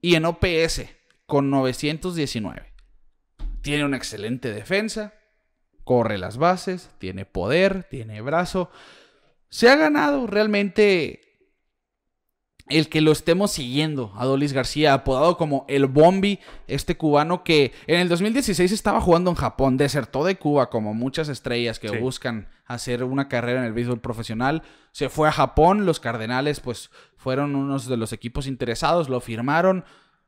Speaker 1: y en OPS con 919. Tiene una excelente defensa, corre las bases, tiene poder, tiene brazo. Se ha ganado realmente el que lo estemos siguiendo, Adolis García, apodado como el Bombi, este cubano que en el 2016 estaba jugando en Japón, desertó de Cuba como muchas estrellas que buscan hacer una carrera en el béisbol profesional, se fue a Japón, los Cardenales pues fueron unos de los equipos interesados, lo firmaron,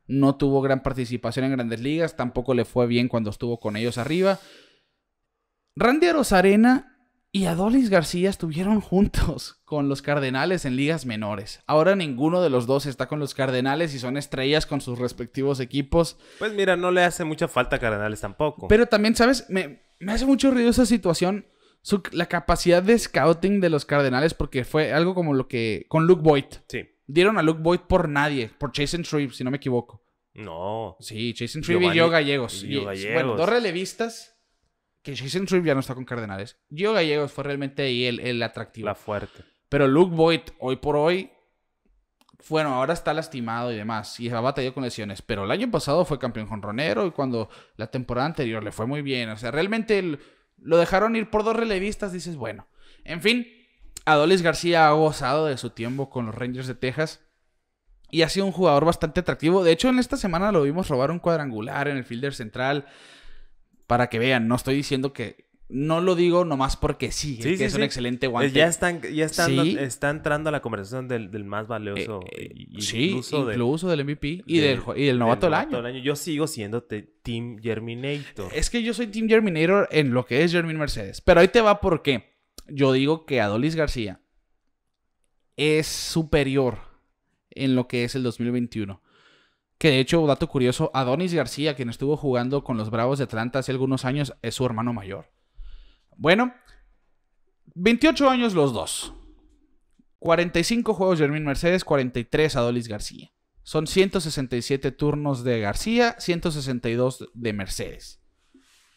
Speaker 1: no tuvo gran participación en grandes ligas, tampoco le fue bien cuando estuvo con ellos arriba. Randy Arozarena y Adolis García estuvieron juntos con los Cardenales en ligas menores. Ahora ninguno de los dos está con los Cardenales y son estrellas con sus respectivos equipos. Pues mira,
Speaker 2: no le hace mucha falta a Cardenales tampoco. Pero
Speaker 1: también, ¿sabes? Me, hace mucho ruido esa situación. la capacidad de scouting de los Cardenales, porque fue algo como lo que. con Luke Boyd. Sí dieron a Luke Boyd por nadie, por Jason Shreve, si no me equivoco. No. Sí, Jason Shreve y yo Gallegos. Bueno, dos relevistas que Jason Shreve ya no está con Cardenales. yo Gallegos fue realmente ahí el, el atractivo. La fuerte. Pero Luke Boyd, hoy por hoy, bueno, ahora está lastimado y demás, y ha batallado con lesiones, pero el año pasado fue campeón jonronero y cuando la temporada anterior le fue muy bien, o sea, realmente lo dejaron ir por dos relevistas, dices, bueno, en fin, Adolis García ha gozado de su tiempo con los Rangers de Texas y ha sido un jugador bastante atractivo. De hecho, en esta semana lo vimos robar un cuadrangular en el fielder central. Para que vean, no estoy diciendo que. No lo digo nomás
Speaker 2: porque sí, es, es un excelente eh, guante. Ya están, ya están, está entrando a la conversación del, más valioso. Eh, sí, incluso del, MVP y del, novato, del año. Yo sigo siendo Team Germinator.
Speaker 1: Es que yo soy Team Germinator en lo que es Germin Mercedes. Pero ahí te va por qué yo digo que Adolis García es superior en lo que es el 2021. Que de hecho, dato curioso, Adonis García, quien estuvo jugando con los Bravos de Atlanta hace algunos años, es su hermano mayor. Bueno, 28 años los dos. 45 juegos Jermín Mercedes, 43 Adolis García. Son 167 turnos de García, 162 de Mercedes.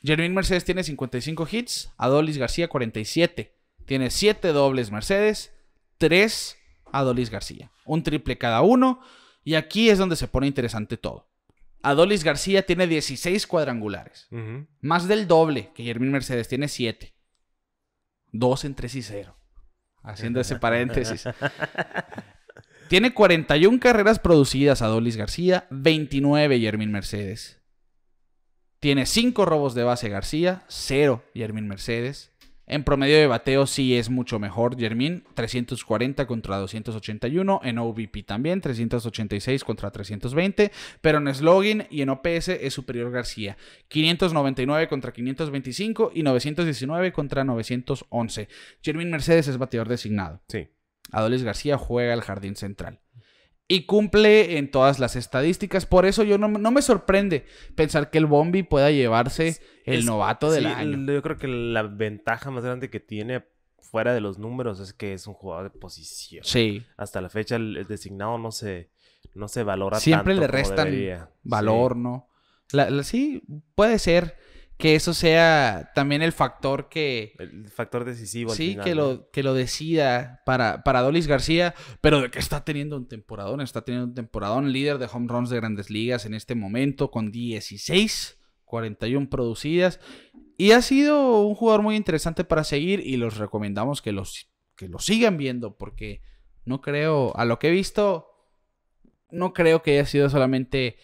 Speaker 1: Jermín Mercedes tiene 55 hits, Adolis García 47. Tiene siete dobles Mercedes, tres Adolis García, un triple cada uno. Y aquí es donde se pone interesante todo. Adolis García tiene 16 cuadrangulares, más del doble que Jermín Mercedes, tiene 7. Dos en 3 y 0. Haciendo ese paréntesis. tiene 41 carreras producidas Adolis García, 29 Jermín Mercedes. Tiene cinco robos de base García, 0 Jermín Mercedes. En promedio de bateo sí es mucho mejor, Jermín. 340 contra 281. En OVP también, 386 contra 320. Pero en slogan y en OPS es superior García. 599 contra 525 y 919 contra 911. Jermín Mercedes es bateador designado. Sí. Adolis García juega al jardín central y cumple en todas las estadísticas. Por eso yo no, me sorprende pensar que el Bombi pueda llevarse el novato del año.
Speaker 2: Yo creo que la ventaja más grande que tiene fuera de los números es que es un jugador de posición. Sí. Hasta la fecha el designado no se, no se valora Siempre le restan valor,
Speaker 1: ¿no? sí, puede ser que eso sea también el factor que... El factor decisivo. sí, que, lo, que lo decida para, para Dolis García, pero de que está teniendo un temporadón, está teniendo un temporadón, líder de home runs de grandes ligas en este momento, con 16, 41 producidas, y ha sido un jugador muy interesante para seguir y los recomendamos que los, que lo sigan viendo, porque no creo, a lo que he visto, no creo que haya sido solamente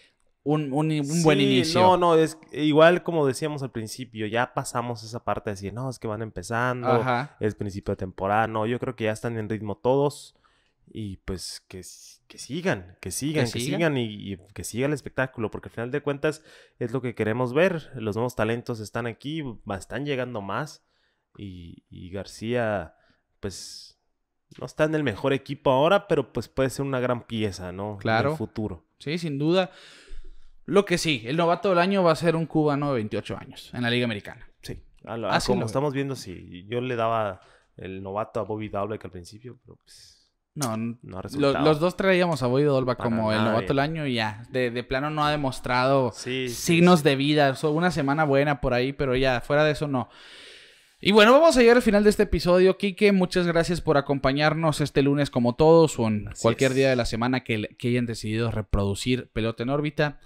Speaker 1: un, un, un buen inicio. No,
Speaker 2: no, es igual como decíamos al principio, ya pasamos esa parte de decir, no, es que van empezando, Ajá. es principio de temporada, no, yo creo que ya están en ritmo todos y pues que, sigan, que sigan, que, sigan, y, que siga el espectáculo, porque al final de cuentas es lo que queremos ver, los nuevos talentos están aquí, están llegando más y, García, pues no está en el mejor equipo ahora, pero pues puede ser una gran pieza, ¿no? Claro. En el futuro. Sí, sin duda. Lo que sí, el novato
Speaker 1: del año va a ser un cubano de 28 años
Speaker 2: en la Liga Americana. Sí, como estamos viendo, sí. Yo le daba el novato a Bobby Dalbeck al principio, pero pues... No, no ha resultado los
Speaker 1: dos traíamos a Bobby Dolba como el novato del
Speaker 2: año y ya. De, plano no ha demostrado signos
Speaker 1: de vida. una semana buena por ahí, pero ya, fuera de eso no. Y bueno, vamos a llegar al final de este episodio. Quique, muchas gracias por acompañarnos este lunes como todos o en cualquier día de la semana que, que hayan decidido reproducir Pelota en órbita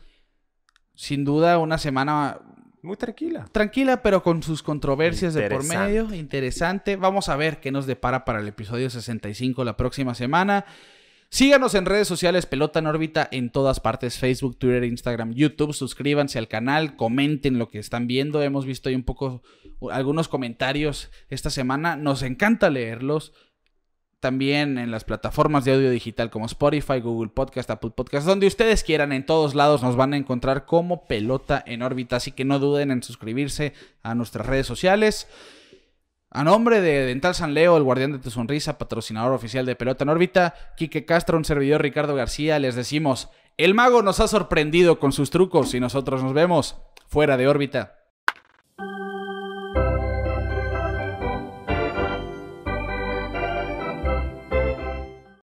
Speaker 1: sin duda una semana
Speaker 2: muy tranquila.
Speaker 1: Tranquila, pero con sus controversias de por medio. Interesante. Vamos a ver qué nos depara para el episodio 65 la próxima semana. Síganos en redes sociales, Pelota en órbita, en todas partes, Facebook, Twitter, Instagram, YouTube. Suscríbanse al canal, comenten lo que están viendo. Hemos visto ahí un poco algunos comentarios esta semana. Nos encanta leerlos también en las plataformas de audio digital como Spotify, Google Podcast, Apple Podcast, donde ustedes quieran, en todos lados nos van a encontrar como pelota en órbita, así que no duden en suscribirse a nuestras redes sociales. A nombre de Dental San Leo, el guardián de tu sonrisa, patrocinador oficial de Pelota en órbita, Quique Castro, un servidor Ricardo García, les decimos, el mago nos ha sorprendido con sus trucos y nosotros nos vemos fuera de órbita.